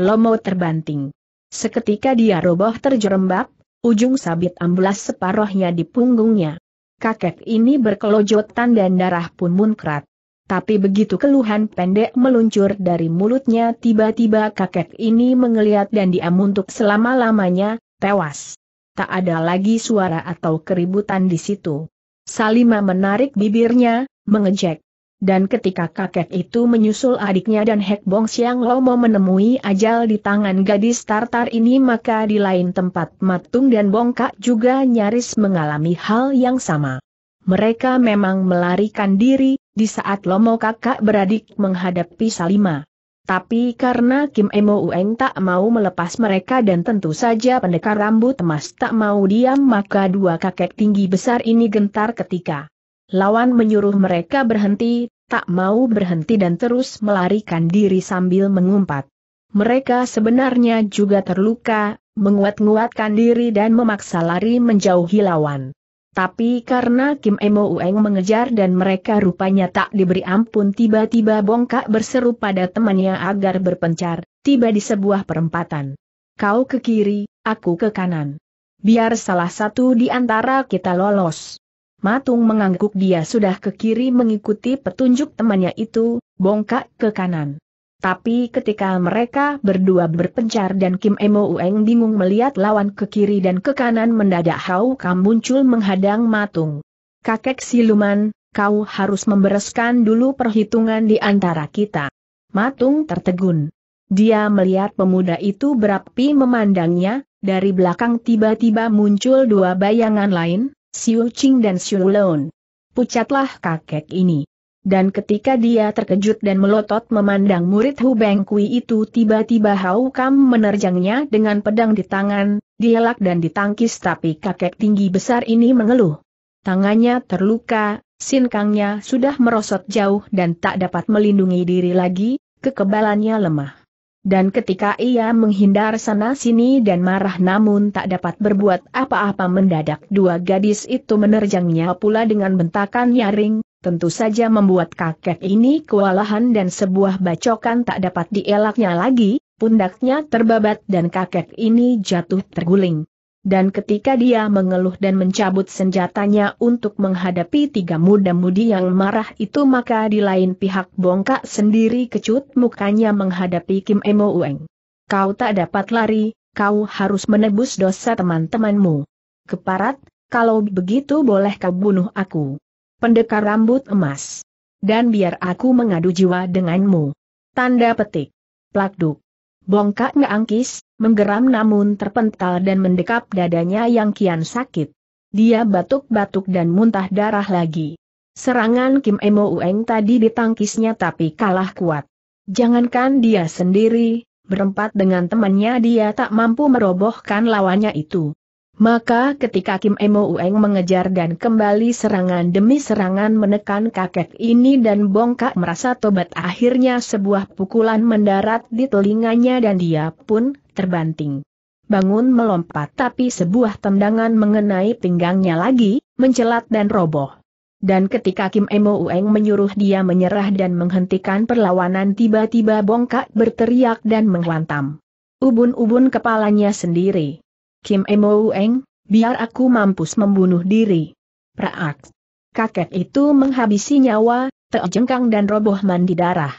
Lomo terbanting. Seketika dia roboh terjerembab, ujung sabit amblas separohnya di punggungnya. Kakek ini berkelojotan dan darah pun munkrat. Tapi begitu keluhan pendek meluncur dari mulutnya tiba-tiba kakek ini mengeliat dan dia untuk selama-lamanya, tewas. Tak ada lagi suara atau keributan di situ. Salima menarik bibirnya, mengejek. Dan ketika kakek itu menyusul adiknya dan Hek Bong Siang Lomo menemui ajal di tangan gadis Tartar ini maka di lain tempat Matung dan Bongkak juga nyaris mengalami hal yang sama. Mereka memang melarikan diri, di saat Lomo kakak beradik menghadapi Salima. Tapi karena Kim Emo Ueng tak mau melepas mereka dan tentu saja pendekar rambut emas tak mau diam maka dua kakek tinggi besar ini gentar ketika lawan menyuruh mereka berhenti, tak mau berhenti dan terus melarikan diri sambil mengumpat. Mereka sebenarnya juga terluka, menguat-nguatkan diri dan memaksa lari menjauhi lawan. Tapi karena Kim Emo Ueng mengejar dan mereka rupanya tak diberi ampun tiba-tiba bongkak berseru pada temannya agar berpencar, tiba di sebuah perempatan. Kau ke kiri, aku ke kanan. Biar salah satu di antara kita lolos. Matung mengangguk dia sudah ke kiri mengikuti petunjuk temannya itu, bongkak ke kanan. Tapi ketika mereka berdua berpencar dan Kim Emo Ueng bingung melihat lawan ke kiri dan ke kanan mendadak Hau Kam muncul menghadang matung. Kakek siluman, kau harus membereskan dulu perhitungan di antara kita. Matung tertegun. Dia melihat pemuda itu berapi memandangnya, dari belakang tiba-tiba muncul dua bayangan lain, Siu Ching dan Siu Leon. Pucatlah kakek ini dan ketika dia terkejut dan melotot memandang murid Hu Beng Kui itu tiba-tiba Hau Kam menerjangnya dengan pedang di tangan, dielak dan ditangkis tapi kakek tinggi besar ini mengeluh. Tangannya terluka, sinkangnya sudah merosot jauh dan tak dapat melindungi diri lagi, kekebalannya lemah. Dan ketika ia menghindar sana-sini dan marah namun tak dapat berbuat apa-apa mendadak dua gadis itu menerjangnya pula dengan bentakan nyaring, tentu saja membuat kakek ini kewalahan dan sebuah bacokan tak dapat dielaknya lagi, pundaknya terbabat dan kakek ini jatuh terguling. Dan ketika dia mengeluh dan mencabut senjatanya untuk menghadapi tiga muda-mudi yang marah itu maka di lain pihak bongkak sendiri kecut mukanya menghadapi Kim Emo Ueng. Kau tak dapat lari, kau harus menebus dosa teman-temanmu. Keparat, kalau begitu boleh kau bunuh aku pendekar rambut emas. Dan biar aku mengadu jiwa denganmu. Tanda petik. Plakduk. Bongkak ngeangkis, menggeram namun terpental dan mendekap dadanya yang kian sakit. Dia batuk-batuk dan muntah darah lagi. Serangan Kim Emo Ueng tadi ditangkisnya tapi kalah kuat. Jangankan dia sendiri, berempat dengan temannya dia tak mampu merobohkan lawannya itu. Maka ketika Kim Emo Ueng mengejar dan kembali serangan demi serangan menekan kakek ini dan bongkak merasa tobat akhirnya sebuah pukulan mendarat di telinganya dan dia pun terbanting. Bangun melompat tapi sebuah tendangan mengenai pinggangnya lagi, mencelat dan roboh. Dan ketika Kim Emo Ueng menyuruh dia menyerah dan menghentikan perlawanan tiba-tiba bongkak berteriak dan menghantam. Ubun-ubun kepalanya sendiri. Kim Emo Eng, biar aku mampus membunuh diri. Praak. Kakek itu menghabisi nyawa, terjengkang dan roboh mandi darah.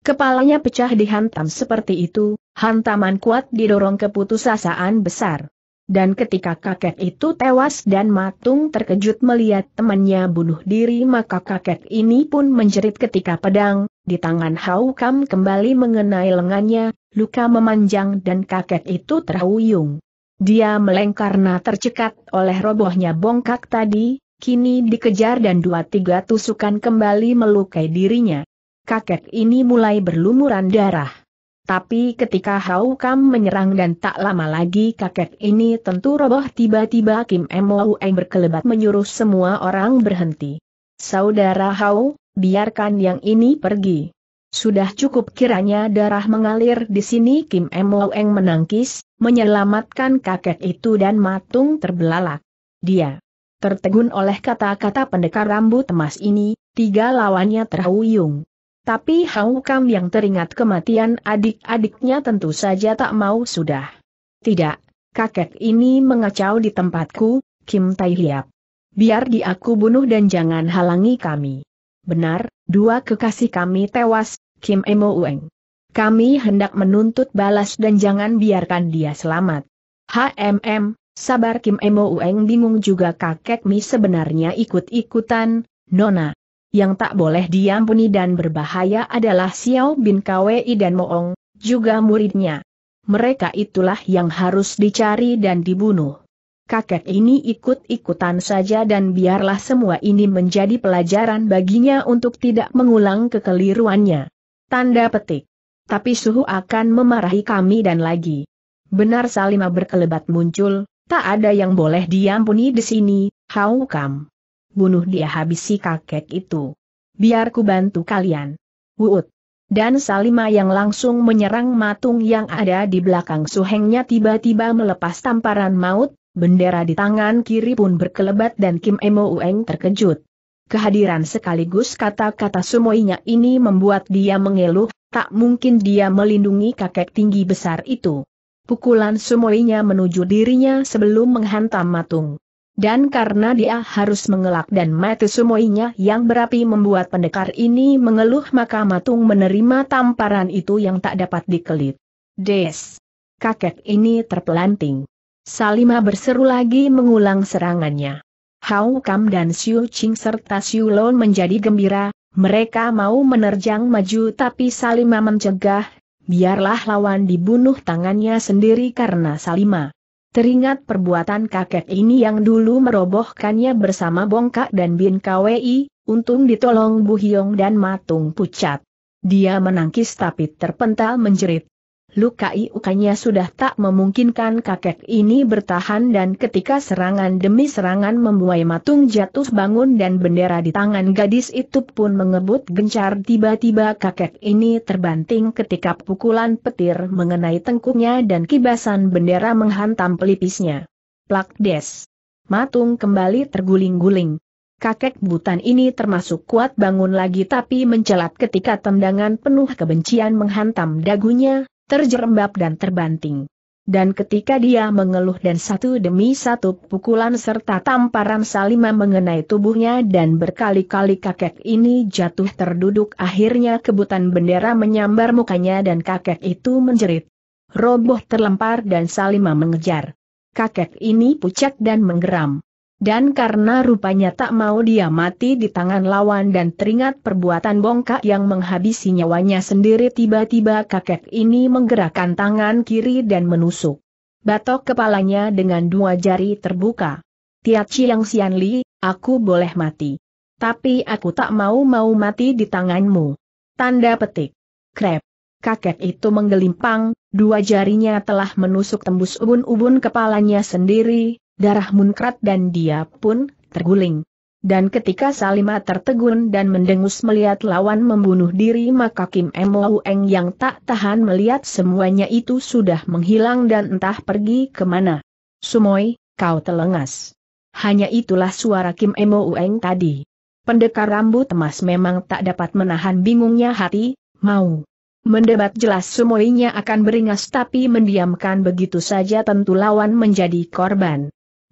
Kepalanya pecah dihantam seperti itu, hantaman kuat didorong ke besar. Dan ketika kakek itu tewas dan matung terkejut melihat temannya bunuh diri maka kakek ini pun menjerit ketika pedang, di tangan Hau Kam kembali mengenai lengannya, luka memanjang dan kakek itu terhuyung. Dia meleng karena tercekat oleh robohnya bongkak tadi, kini dikejar dan dua-tiga tusukan kembali melukai dirinya. Kakek ini mulai berlumuran darah. Tapi ketika Hau Kam menyerang dan tak lama lagi kakek ini tentu roboh tiba-tiba Kim Moe berkelebat menyuruh semua orang berhenti. Saudara Hau, biarkan yang ini pergi. Sudah cukup kiranya darah mengalir di sini Kim Emoeng menangkis, menyelamatkan kakek itu dan matung terbelalak. Dia tertegun oleh kata-kata pendekar rambut emas ini, tiga lawannya terhuyung. Tapi Hau Kam yang teringat kematian adik-adiknya tentu saja tak mau sudah. Tidak, kakek ini mengacau di tempatku, Kim Tai Hiap. Biar dia aku bunuh dan jangan halangi kami benar, dua kekasih kami tewas, Kim Emo Ueng. Kami hendak menuntut balas dan jangan biarkan dia selamat. HMM, sabar Kim Emo Ueng bingung juga kakek Mi sebenarnya ikut-ikutan, Nona. Yang tak boleh diampuni dan berbahaya adalah Xiao Bin Kwei dan Moong, juga muridnya. Mereka itulah yang harus dicari dan dibunuh kakek ini ikut-ikutan saja dan biarlah semua ini menjadi pelajaran baginya untuk tidak mengulang kekeliruannya. Tanda petik. Tapi suhu akan memarahi kami dan lagi. Benar Salima berkelebat muncul, tak ada yang boleh diampuni di sini, How come? Bunuh dia habisi kakek itu. Biar ku bantu kalian. Wuut. Dan Salima yang langsung menyerang matung yang ada di belakang suhengnya tiba-tiba melepas tamparan maut, bendera di tangan kiri pun berkelebat dan Kim Emo Ueng terkejut. Kehadiran sekaligus kata-kata semuanya ini membuat dia mengeluh, tak mungkin dia melindungi kakek tinggi besar itu. Pukulan semuanya menuju dirinya sebelum menghantam matung. Dan karena dia harus mengelak dan mati semuanya yang berapi membuat pendekar ini mengeluh maka matung menerima tamparan itu yang tak dapat dikelit. Des! Kakek ini terpelanting. Salima berseru lagi mengulang serangannya. Hao Kam dan Xiu Qing serta Xiu Lon menjadi gembira, mereka mau menerjang maju tapi Salima mencegah, biarlah lawan dibunuh tangannya sendiri karena Salima. Teringat perbuatan kakek ini yang dulu merobohkannya bersama Bongkak dan Bin Kwei. untung ditolong Bu Hyong dan Matung Pucat. Dia menangkis tapi terpental menjerit luka iukanya sudah tak memungkinkan kakek ini bertahan dan ketika serangan demi serangan membuai matung jatuh bangun dan bendera di tangan gadis itu pun mengebut gencar tiba-tiba kakek ini terbanting ketika pukulan petir mengenai tengkuknya dan kibasan bendera menghantam pelipisnya. Plak des. Matung kembali terguling-guling. Kakek butan ini termasuk kuat bangun lagi tapi mencelat ketika tendangan penuh kebencian menghantam dagunya, terjerembab dan terbanting. Dan ketika dia mengeluh dan satu demi satu pukulan serta tamparan Salima mengenai tubuhnya dan berkali-kali kakek ini jatuh terduduk akhirnya kebutan bendera menyambar mukanya dan kakek itu menjerit. Roboh terlempar dan Salima mengejar. Kakek ini pucat dan menggeram. Dan karena rupanya tak mau dia mati di tangan lawan dan teringat perbuatan bongkak yang menghabisi nyawanya sendiri tiba-tiba kakek ini menggerakkan tangan kiri dan menusuk. Batok kepalanya dengan dua jari terbuka. Tia Chiang Xian Li, aku boleh mati. Tapi aku tak mau-mau mati di tanganmu. Tanda petik. Krep. Kakek itu menggelimpang, dua jarinya telah menusuk tembus ubun-ubun kepalanya sendiri, darah munkrat dan dia pun terguling. Dan ketika Salima tertegun dan mendengus melihat lawan membunuh diri maka Kim Mo Eng yang tak tahan melihat semuanya itu sudah menghilang dan entah pergi kemana. Sumoy, kau telengas. Hanya itulah suara Kim Mo Eng tadi. Pendekar rambut emas memang tak dapat menahan bingungnya hati, mau. Mendebat jelas semuanya akan beringas tapi mendiamkan begitu saja tentu lawan menjadi korban.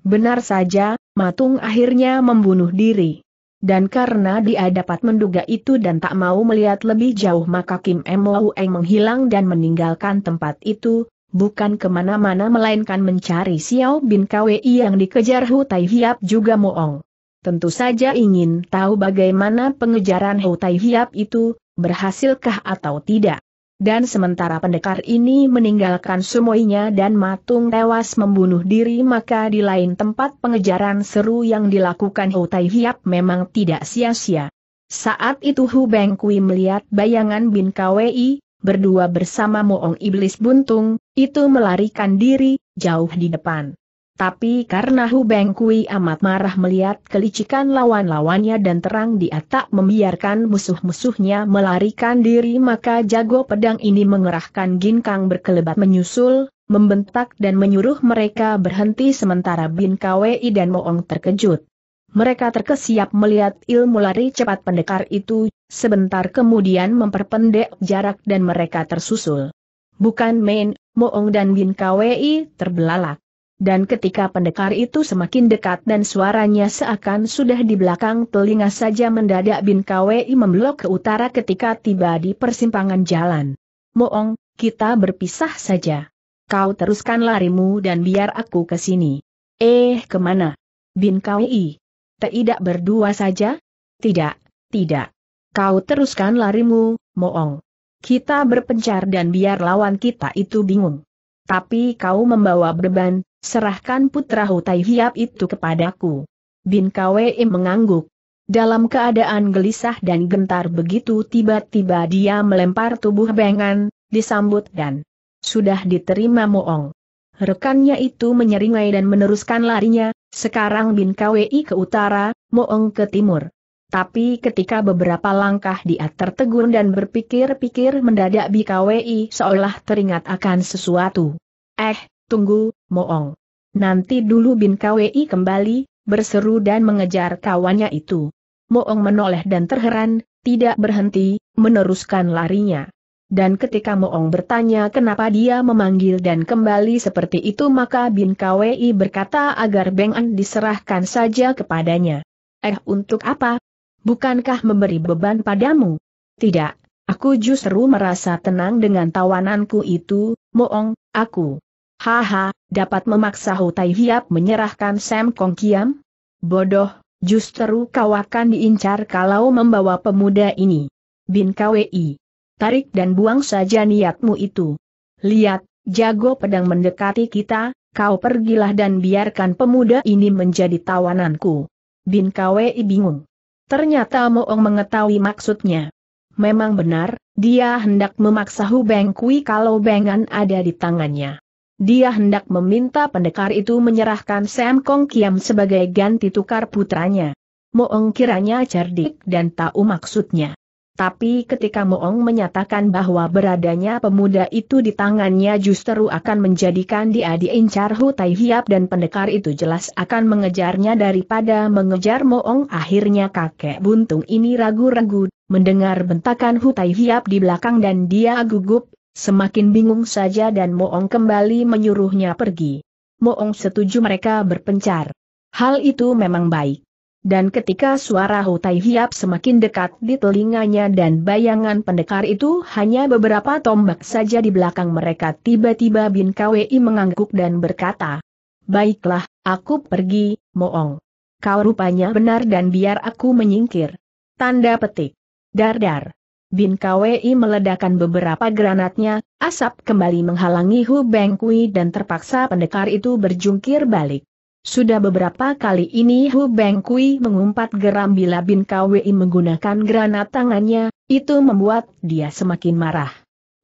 Benar saja, Matung akhirnya membunuh diri. Dan karena dia dapat menduga itu dan tak mau melihat lebih jauh maka Kim Mo Eng menghilang dan meninggalkan tempat itu, bukan kemana-mana melainkan mencari Xiao Bin Kwei yang dikejar Hu Tai Hiap juga Moong. Tentu saja ingin tahu bagaimana pengejaran Hu Tai Hiap itu, berhasilkah atau tidak. Dan sementara pendekar ini meninggalkan sumoinya dan matung tewas membunuh diri maka di lain tempat pengejaran seru yang dilakukan Tai Hiap memang tidak sia-sia. Saat itu Hu Beng Kui melihat bayangan Bin Kwei, berdua bersama Moong Iblis Buntung, itu melarikan diri, jauh di depan. Tapi karena Hu Beng Kui amat marah melihat kelicikan lawan-lawannya dan terang dia tak membiarkan musuh-musuhnya melarikan diri maka jago pedang ini mengerahkan gin kang berkelebat menyusul, membentak dan menyuruh mereka berhenti sementara Bin Kwei dan Moong terkejut. Mereka terkesiap melihat ilmu lari cepat pendekar itu, sebentar kemudian memperpendek jarak dan mereka tersusul. Bukan main, Moong dan Bin Kwei terbelalak. Dan ketika pendekar itu semakin dekat dan suaranya seakan sudah di belakang telinga saja mendadak Bin Kwei memblok ke utara ketika tiba di persimpangan jalan. Moong, kita berpisah saja. Kau teruskan larimu dan biar aku ke sini. Eh, kemana? Bin Kwei, Tidak berdua saja? Tidak, tidak. Kau teruskan larimu, Moong. Kita berpencar dan biar lawan kita itu bingung. Tapi kau membawa beban, serahkan putra Hutai Hiap itu kepadaku. Bin Kwei mengangguk. Dalam keadaan gelisah dan gentar begitu tiba-tiba dia melempar tubuh bengan, disambut dan sudah diterima Moong. Rekannya itu menyeringai dan meneruskan larinya, sekarang Bin Kwei ke utara, Moong ke timur. Tapi ketika beberapa langkah dia tertegun dan berpikir-pikir mendadak BKWI seolah teringat akan sesuatu. Eh, tunggu, moong. Nanti dulu Bin KWI kembali, berseru dan mengejar kawannya itu. Moong menoleh dan terheran, tidak berhenti, meneruskan larinya. Dan ketika Moong bertanya kenapa dia memanggil dan kembali seperti itu maka Bin KWI berkata agar Beng An diserahkan saja kepadanya. Eh untuk apa, Bukankah memberi beban padamu? Tidak, aku justru merasa tenang dengan tawananku itu, moong, aku. Haha, dapat memaksa Hutai Hiap menyerahkan Sam Kong Kiam? Bodoh, justru kau akan diincar kalau membawa pemuda ini. Bin Kwei. Tarik dan buang saja niatmu itu. Lihat, jago pedang mendekati kita, kau pergilah dan biarkan pemuda ini menjadi tawananku. Bin Kwei bingung. Ternyata Moong mengetahui maksudnya. Memang benar, dia hendak memaksa Hubeng Kui kalau bengan ada di tangannya. Dia hendak meminta pendekar itu menyerahkan Sam Kong Kiam sebagai ganti tukar putranya. Moong kiranya cerdik dan tahu maksudnya. Tapi ketika Moong menyatakan bahwa beradanya pemuda itu di tangannya justru akan menjadikan dia diincar Tai Hiap dan pendekar itu jelas akan mengejarnya daripada mengejar Moong akhirnya kakek buntung ini ragu-ragu, mendengar bentakan Hu Tai Hiap di belakang dan dia gugup, semakin bingung saja dan Moong kembali menyuruhnya pergi. Moong setuju mereka berpencar. Hal itu memang baik. Dan ketika suara Hutai Hiap semakin dekat di telinganya dan bayangan pendekar itu hanya beberapa tombak saja di belakang mereka tiba-tiba Bin Kwei mengangguk dan berkata, Baiklah, aku pergi, Moong. Kau rupanya benar dan biar aku menyingkir. Tanda petik. Dardar. Bin Kwei meledakan beberapa granatnya, asap kembali menghalangi Hu Beng Kui dan terpaksa pendekar itu berjungkir balik. Sudah beberapa kali ini Hu Bengkui mengumpat geram bila Bin Kwei menggunakan granat tangannya, itu membuat dia semakin marah.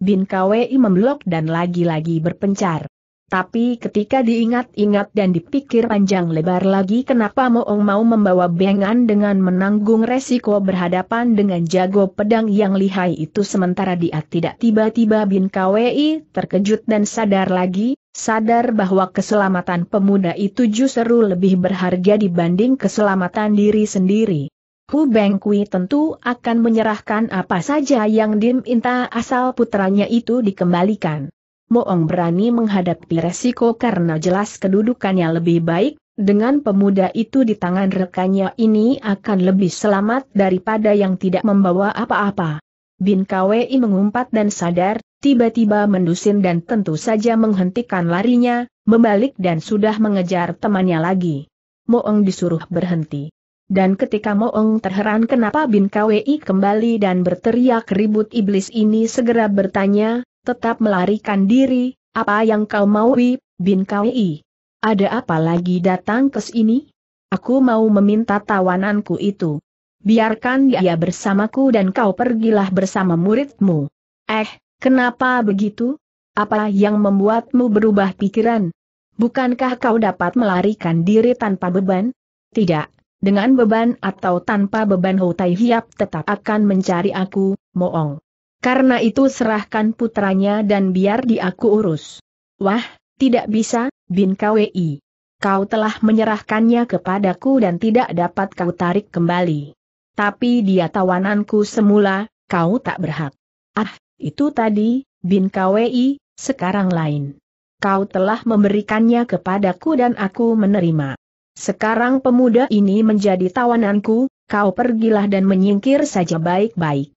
Bin Kwei memblok dan lagi-lagi berpencar. Tapi ketika diingat-ingat dan dipikir panjang lebar lagi kenapa Moong mau membawa Bengan dengan menanggung resiko berhadapan dengan jago pedang yang lihai itu sementara dia tidak tiba-tiba Bin Kwei terkejut dan sadar lagi, sadar bahwa keselamatan pemuda itu justru lebih berharga dibanding keselamatan diri sendiri. Hu Bengkui tentu akan menyerahkan apa saja yang diminta asal putranya itu dikembalikan. Moong berani menghadapi resiko karena jelas kedudukannya lebih baik, dengan pemuda itu di tangan rekannya ini akan lebih selamat daripada yang tidak membawa apa-apa. Bin Kwei mengumpat dan sadar, tiba-tiba mendusin dan tentu saja menghentikan larinya, membalik dan sudah mengejar temannya lagi. Moeng disuruh berhenti. Dan ketika Moong terheran kenapa Bin KWI kembali dan berteriak ribut iblis ini segera bertanya, tetap melarikan diri, apa yang kau mau maui, Bin KWI? Ada apa lagi datang ke sini? Aku mau meminta tawananku itu. Biarkan dia bersamaku dan kau pergilah bersama muridmu. Eh, Kenapa begitu? Apa yang membuatmu berubah pikiran? Bukankah kau dapat melarikan diri tanpa beban? Tidak, dengan beban atau tanpa beban Hutai Hiap tetap akan mencari aku, Moong. Karena itu serahkan putranya dan biar diaku urus. Wah, tidak bisa, Bin KWI. Kau telah menyerahkannya kepadaku dan tidak dapat kau tarik kembali. Tapi dia tawananku semula, kau tak berhak. Ah, itu tadi, Bin KWI, sekarang lain. Kau telah memberikannya kepadaku dan aku menerima. Sekarang pemuda ini menjadi tawananku, kau pergilah dan menyingkir saja baik-baik.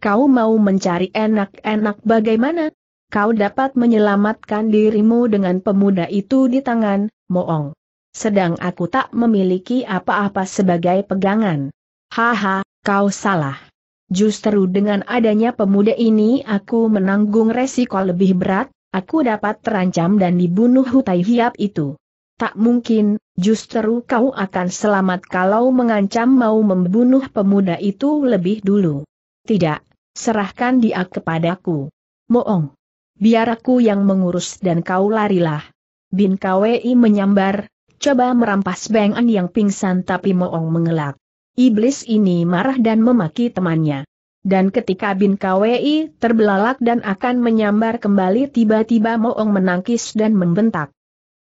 Kau mau mencari enak-enak bagaimana? Kau dapat menyelamatkan dirimu dengan pemuda itu di tangan, Moong. Sedang aku tak memiliki apa-apa sebagai pegangan. Haha, kau salah. Justru dengan adanya pemuda ini aku menanggung resiko lebih berat, aku dapat terancam dan dibunuh Hutai Hiap itu. Tak mungkin, justru kau akan selamat kalau mengancam mau membunuh pemuda itu lebih dulu. Tidak, serahkan dia kepadaku. Moong. Biar aku yang mengurus dan kau larilah. Bin Kwei menyambar, coba merampas Beng An yang pingsan tapi Moong mengelak. Iblis ini marah dan memaki temannya. Dan ketika Bin Kwei terbelalak dan akan menyambar kembali tiba-tiba Moong menangkis dan membentak.